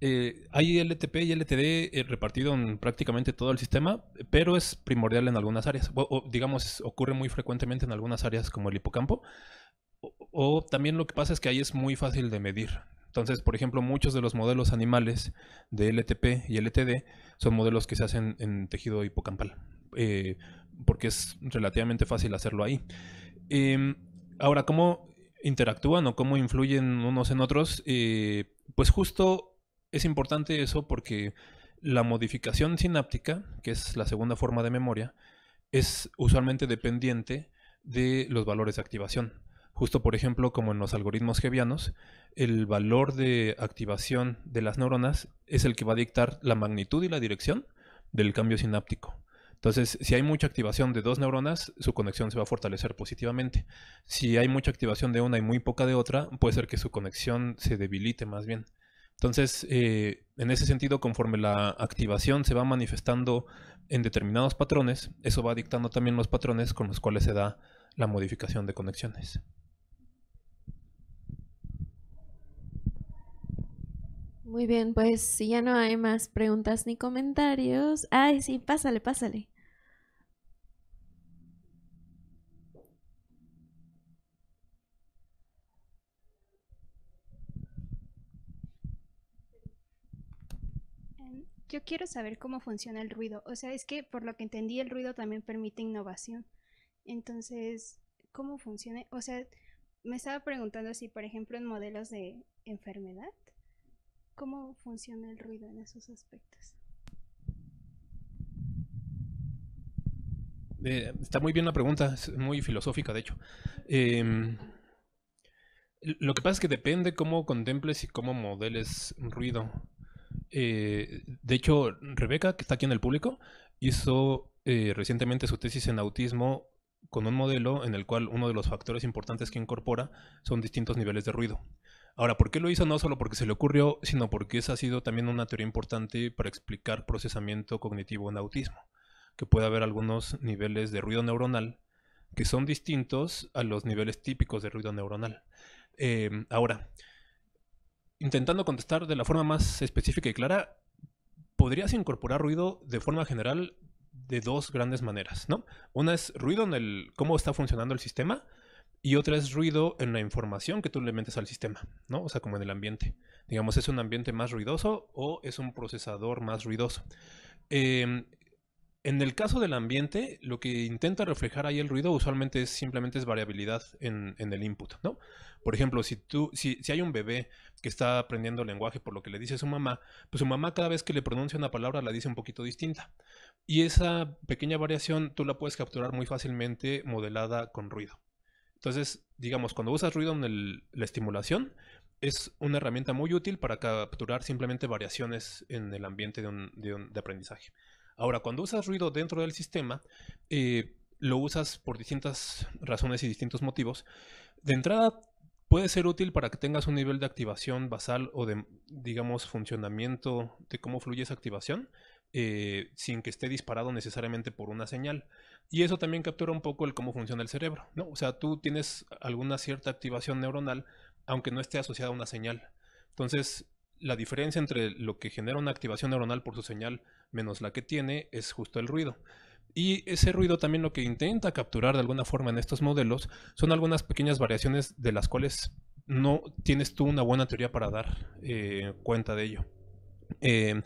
Eh, hay LTP y LTD eh, repartido en prácticamente todo el sistema, pero es primordial en algunas áreas. O, digamos, ocurre muy frecuentemente en algunas áreas como el hipocampo. O, también lo que pasa es que ahí es muy fácil de medir. Entonces, por ejemplo, muchos de los modelos animales de LTP y LTD son modelos que se hacen en tejido hipocampal, porque es relativamente fácil hacerlo ahí. Em, ahora, ¿cómo interactúan o cómo influyen unos en otros, eh, pues justo es importante eso porque la modificación sináptica, que es la segunda forma de memoria, es usualmente dependiente de los valores de activación. Justo por ejemplo, como en los algoritmos hebianos, el valor de activación de las neuronas es el que va a dictar la magnitud y la dirección del cambio sináptico. Entonces, si hay mucha activación de dos neuronas, su conexión se va a fortalecer positivamente. Si hay mucha activación de una y muy poca de otra, puede ser que su conexión se debilite más bien. Entonces, eh, en ese sentido, conforme la activación se va manifestando en determinados patrones, eso va dictando también los patrones con los cuales se da la modificación de conexiones. Muy bien, pues si ya no hay más preguntas ni comentarios. Ay, sí, pásale, pásale. Yo quiero saber cómo funciona el ruido. O sea, es que por lo que entendí, el ruido también permite innovación. Entonces, ¿cómo funciona? O sea, me estaba preguntando si, por ejemplo, en modelos de enfermedad, ¿cómo funciona el ruido en esos aspectos? Eh, está muy bien la pregunta, es muy filosófica, de hecho. Em, lo que pasa es que depende cómo contemples y cómo modeles ruido. Eh, de hecho, Rebeca, que está aquí en el público, hizo eh, recientemente su tesis en autismo con un modelo en el cual uno de los factores importantes que incorpora son distintos niveles de ruido. Ahora, ¿por qué lo hizo? No solo porque se le ocurrió, sino porque esa ha sido también una teoría importante para explicar procesamiento cognitivo en autismo, que puede haber algunos niveles de ruido neuronal que son distintos a los niveles típicos de ruido neuronal. Eh, ahora, intentando contestar de la forma más específica y clara, podrías incorporar ruido de forma general de dos grandes maneras, ¿no? Una es ruido en el cómo está funcionando el sistema y otra es ruido en la información que tú le metes al sistema, ¿no? O sea, como en el ambiente. Digamos, ¿es un ambiente más ruidoso o es un procesador más ruidoso? Em, en el caso del ambiente, lo que intenta reflejar ahí el ruido usualmente es simplemente es variabilidad en, el input, ¿no? Por ejemplo, si si, hay un bebé que está aprendiendo lenguaje por lo que le dice su mamá, pues su mamá cada vez que le pronuncia una palabra la dice un poquito distinta. Y esa pequeña variación tú la puedes capturar muy fácilmente modelada con ruido. Entonces, digamos, cuando usas ruido en la estimulación, es una herramienta muy útil para capturar simplemente variaciones en el ambiente de aprendizaje. Ahora, cuando usas ruido dentro del sistema, eh, lo usas por distintas razones y distintos motivos. De entrada, puede ser útil para que tengas un nivel de activación basal o de, digamos, funcionamiento de cómo fluye esa activación. Eh, sin que esté disparado necesariamente por una señal. Y eso también captura un poco el cómo funciona el cerebro, ¿no? O sea, tú tienes alguna cierta activación neuronal, aunque no esté asociada a una señal. Entonces, la diferencia entre lo que genera una activación neuronal por su señal menos la que tiene es justo el ruido. Y ese ruido también lo que intenta capturar de alguna forma en estos modelos son algunas pequeñas variaciones de las cuales no tienes tú una buena teoría para dar eh, cuenta de ello. Eh,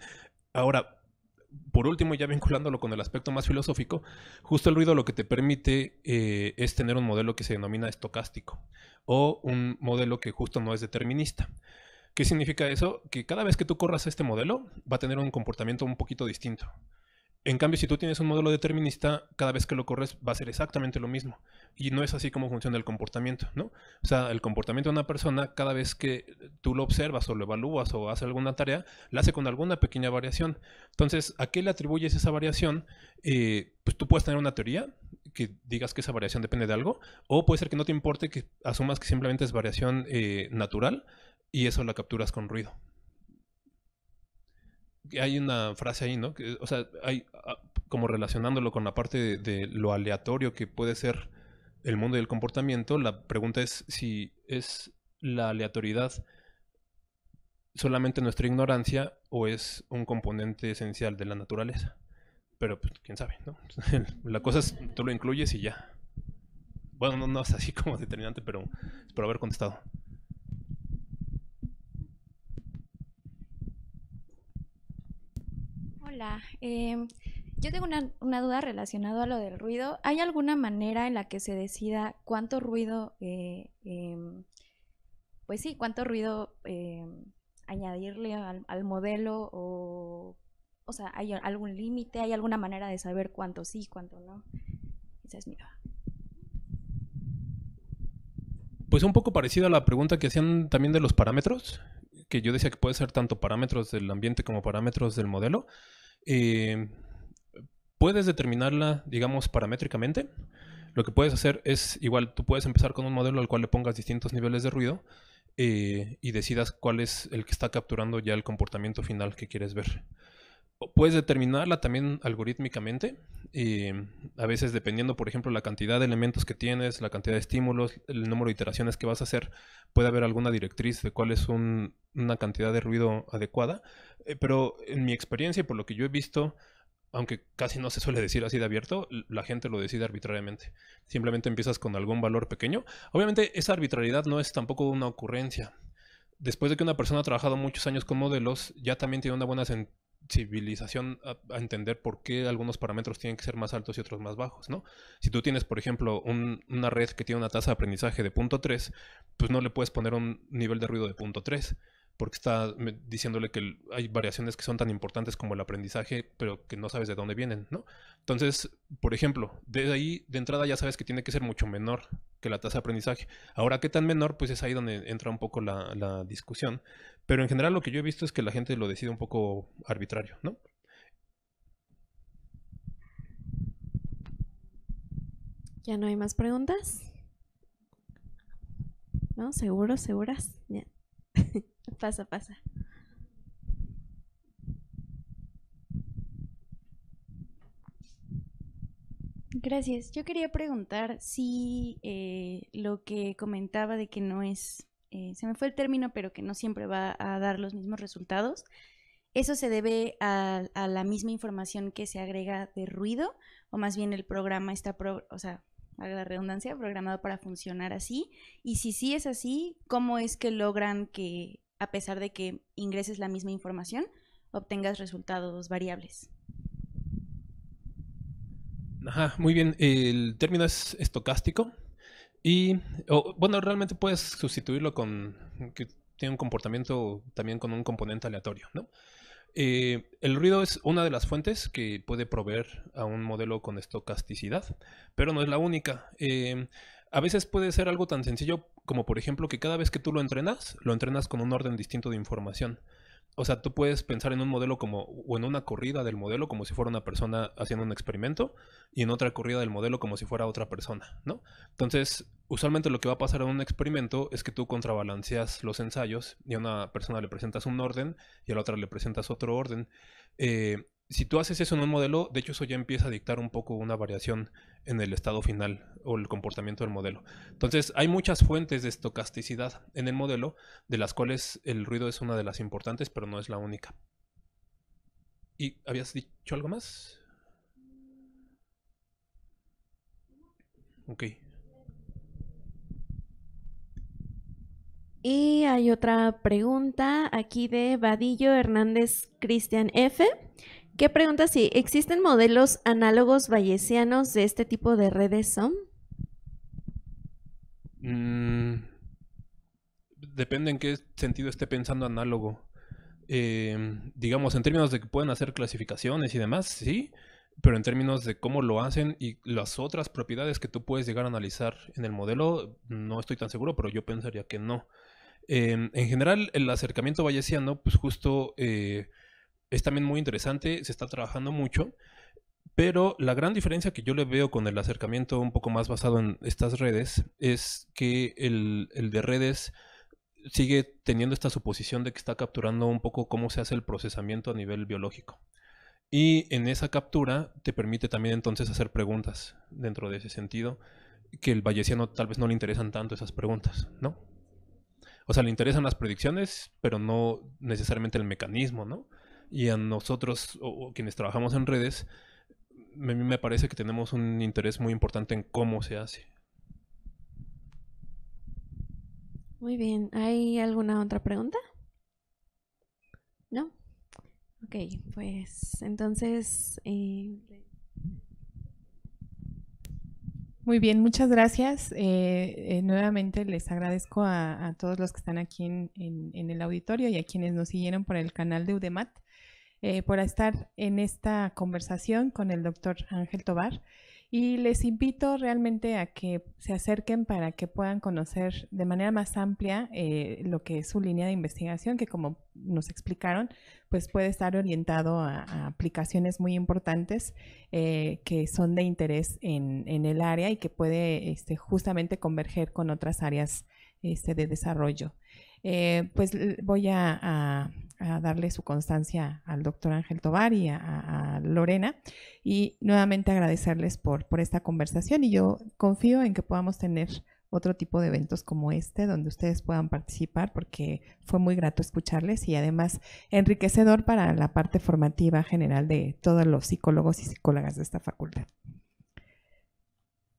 ahora, por último, ya vinculándolo con el aspecto más filosófico, justo el ruido lo que te permite eh, es tener un modelo que se denomina estocástico o un modelo que justo no es determinista. ¿Qué significa eso? Que cada vez que tú corras este modelo va a tener un comportamiento un poquito distinto. En cambio, si tú tienes un modelo determinista, cada vez que lo corres va a ser exactamente lo mismo. Y no es así como funciona el comportamiento, ¿no? O sea, el comportamiento de una persona, cada vez que tú lo observas o lo evalúas o hace alguna tarea, la hace con alguna pequeña variación. Entonces, ¿a qué le atribuyes esa variación? Eh, pues tú puedes tener una teoría que digas que esa variación depende de algo, o puede ser que no te importe que asumas que simplemente es variación eh, natural y eso la capturas con ruido. Hay una frase ahí, ¿no? o sea, hay ah, como relacionándolo con la parte de, lo aleatorio que puede ser el mundo y el comportamiento, la pregunta es si es la aleatoriedad solamente nuestra ignorancia o es un componente esencial de la naturaleza. Pero pues quién sabe, ¿no? la cosa es, tú lo incluyes y ya. Bueno, no, no es así como determinante, pero espero haber contestado. Hola, em, yo tengo una, duda relacionada a lo del ruido. ¿Hay alguna manera en la que se decida cuánto ruido, eh, em, pues sí, cuánto ruido em, añadirle al, modelo o, o sea, hay algún límite, hay alguna manera de saber cuánto sí, cuánto no? Esa es mi Pues un poco parecido a la pregunta que hacían también de los parámetros, que yo decía que puede ser tanto parámetros del ambiente como parámetros del modelo. Eh, puedes determinarla, digamos, paramétricamente. Lo que puedes hacer es, igual, tú puedes empezar con un modelo al cual le pongas distintos niveles de ruido eh, y decidas cuál es el que está capturando ya el comportamiento final que quieres ver puedes determinarla también algorítmicamente. Y eh, a veces dependiendo, por ejemplo, la cantidad de elementos que tienes, la cantidad de estímulos, el número de iteraciones que vas a hacer, puede haber alguna directriz de cuál es una cantidad de ruido adecuada. Eh, pero en mi experiencia y por lo que yo he visto, aunque casi no se suele decir así de abierto, la gente lo decide arbitrariamente. Simplemente empiezas con algún valor pequeño. Obviamente esa arbitrariedad no es tampoco una ocurrencia después de que una persona ha trabajado muchos años con modelos, ya también tiene una buena civilización a, entender por qué algunos parámetros tienen que ser más altos y otros más bajos, ¿no? Si tú tienes, por ejemplo, una red que tiene una tasa de aprendizaje de punto 3, pues no le puedes poner un nivel de ruido de punto 3, porque está diciéndole que hay variaciones que son tan importantes como el aprendizaje, pero que no sabes de dónde vienen, ¿no? Entonces, por ejemplo, desde ahí de entrada ya sabes que tiene que ser mucho menor que la tasa de aprendizaje. Ahora, ¿qué tan menor? Pues es ahí donde entra un poco la, discusión. Pero en general lo que yo he visto es que la gente lo decide un poco arbitrario, ¿no? ¿Ya no hay más preguntas? ¿No? ¿seguro? ¿Seguras? Pasa, pasa. Gracias. Yo quería preguntar si eh, lo que comentaba de que no es, eh, se me fue el término, pero que no siempre va a dar los mismos resultados, ¿eso se debe a, la misma información que se agrega de ruido? ¿O más bien el programa está, o sea, a la redundancia, programado para funcionar así? Y si sí es así, ¿cómo es que logran que a pesar de que ingreses la misma información, obtengas resultados variables. Ajá, muy bien. El término es estocástico. Y bueno, realmente puedes sustituirlo con que tiene un comportamiento también con un componente aleatorio, eh, el ruido es una de las fuentes que puede proveer a un modelo con estocasticidad, pero no es la única. Eh, a veces puede ser algo tan sencillo como, por ejemplo, que cada vez que tú lo entrenas, lo entrenas con un orden distinto de información. O sea, tú puedes pensar en un modelo como, o en una corrida del modelo como si fuera una persona haciendo un experimento, y en otra corrida del modelo como si fuera otra persona, ¿no? Entonces, usualmente lo que va a pasar en un experimento es que tú contrabalanceas los ensayos, y a una persona le presentas un orden, y a la otra le presentas otro orden. Eh, si tú haces eso en un modelo, de hecho eso ya empieza a dictar un poco una variación en el estado final o el comportamiento del modelo. Entonces, hay muchas fuentes de estocasticidad en el modelo, de las cuales el ruido es una de las importantes, pero no es la única. ¿Y habías dicho algo más? Ok. Y hay otra pregunta aquí de Vadillo Hernández Cristian F. ¿Qué pregunta si existen modelos análogos bayesianos de este tipo de redes ¿son? Mm, depende en qué sentido esté pensando análogo. Em, digamos, en términos de que pueden hacer clasificaciones y demás, sí, pero en términos de cómo lo hacen y las otras propiedades que tú puedes llegar a analizar en el modelo, no estoy tan seguro, pero yo pensaría que no. Em, en general, el acercamiento bayesiano, pues justo... Eh, es también muy interesante, se está trabajando mucho, pero la gran diferencia que yo le veo con el acercamiento un poco más basado en estas redes es que el, de redes sigue teniendo esta suposición de que está capturando un poco cómo se hace el procesamiento a nivel biológico. Y en esa captura te permite también entonces hacer preguntas dentro de ese sentido, que el valleciano tal vez no le interesan tanto esas preguntas, ¿no? O sea, le interesan las predicciones, pero no necesariamente el mecanismo, ¿no? Y a nosotros, o, quienes trabajamos en redes, a mí me parece que tenemos un interés muy importante en cómo se hace. Muy bien, ¿hay alguna otra pregunta? ¿No? Ok, pues entonces... Eh, muy bien, muchas gracias. Eh, eh, nuevamente les agradezco a, todos los que están aquí en, en, el auditorio y a quienes nos siguieron por el canal de UDEMAT. Eh, por estar en esta conversación con el doctor Ángel Tobar. Y les invito realmente a que se acerquen para que puedan conocer de manera más amplia eh, lo que es su línea de investigación, que como nos explicaron, pues puede estar orientado a, aplicaciones muy importantes eh, que son de interés en, el área y que puede este, justamente converger con otras áreas este, de desarrollo. pues voy a, a darle su constancia al doctor Ángel Tobar y a, Lorena. Y nuevamente agradecerles por, por esta conversación y yo confío en que podamos tener otro tipo de eventos como este, donde ustedes puedan participar, porque fue muy grato escucharles y además enriquecedor para la parte formativa general de todos los psicólogos y psicólogas de esta facultad.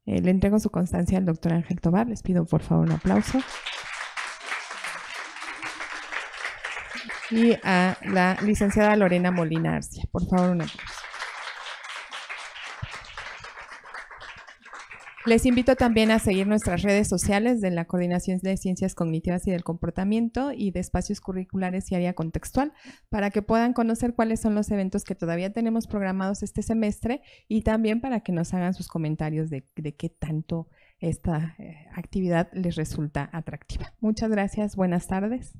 Eh, le entrego su constancia al doctor Ángel Tobar. Les pido por favor un aplauso. y a la licenciada Lorena Molina Arcia. Por favor, un aplauso. Les invito también a seguir nuestras redes sociales de la Coordinación de Ciencias Cognitivas y del Comportamiento y de Espacios Curriculares y Área Contextual para que puedan conocer cuáles son los eventos que todavía tenemos programados este semestre y también para que nos hagan sus comentarios de, qué tanto esta eh, actividad les resulta atractiva. Muchas gracias, buenas tardes.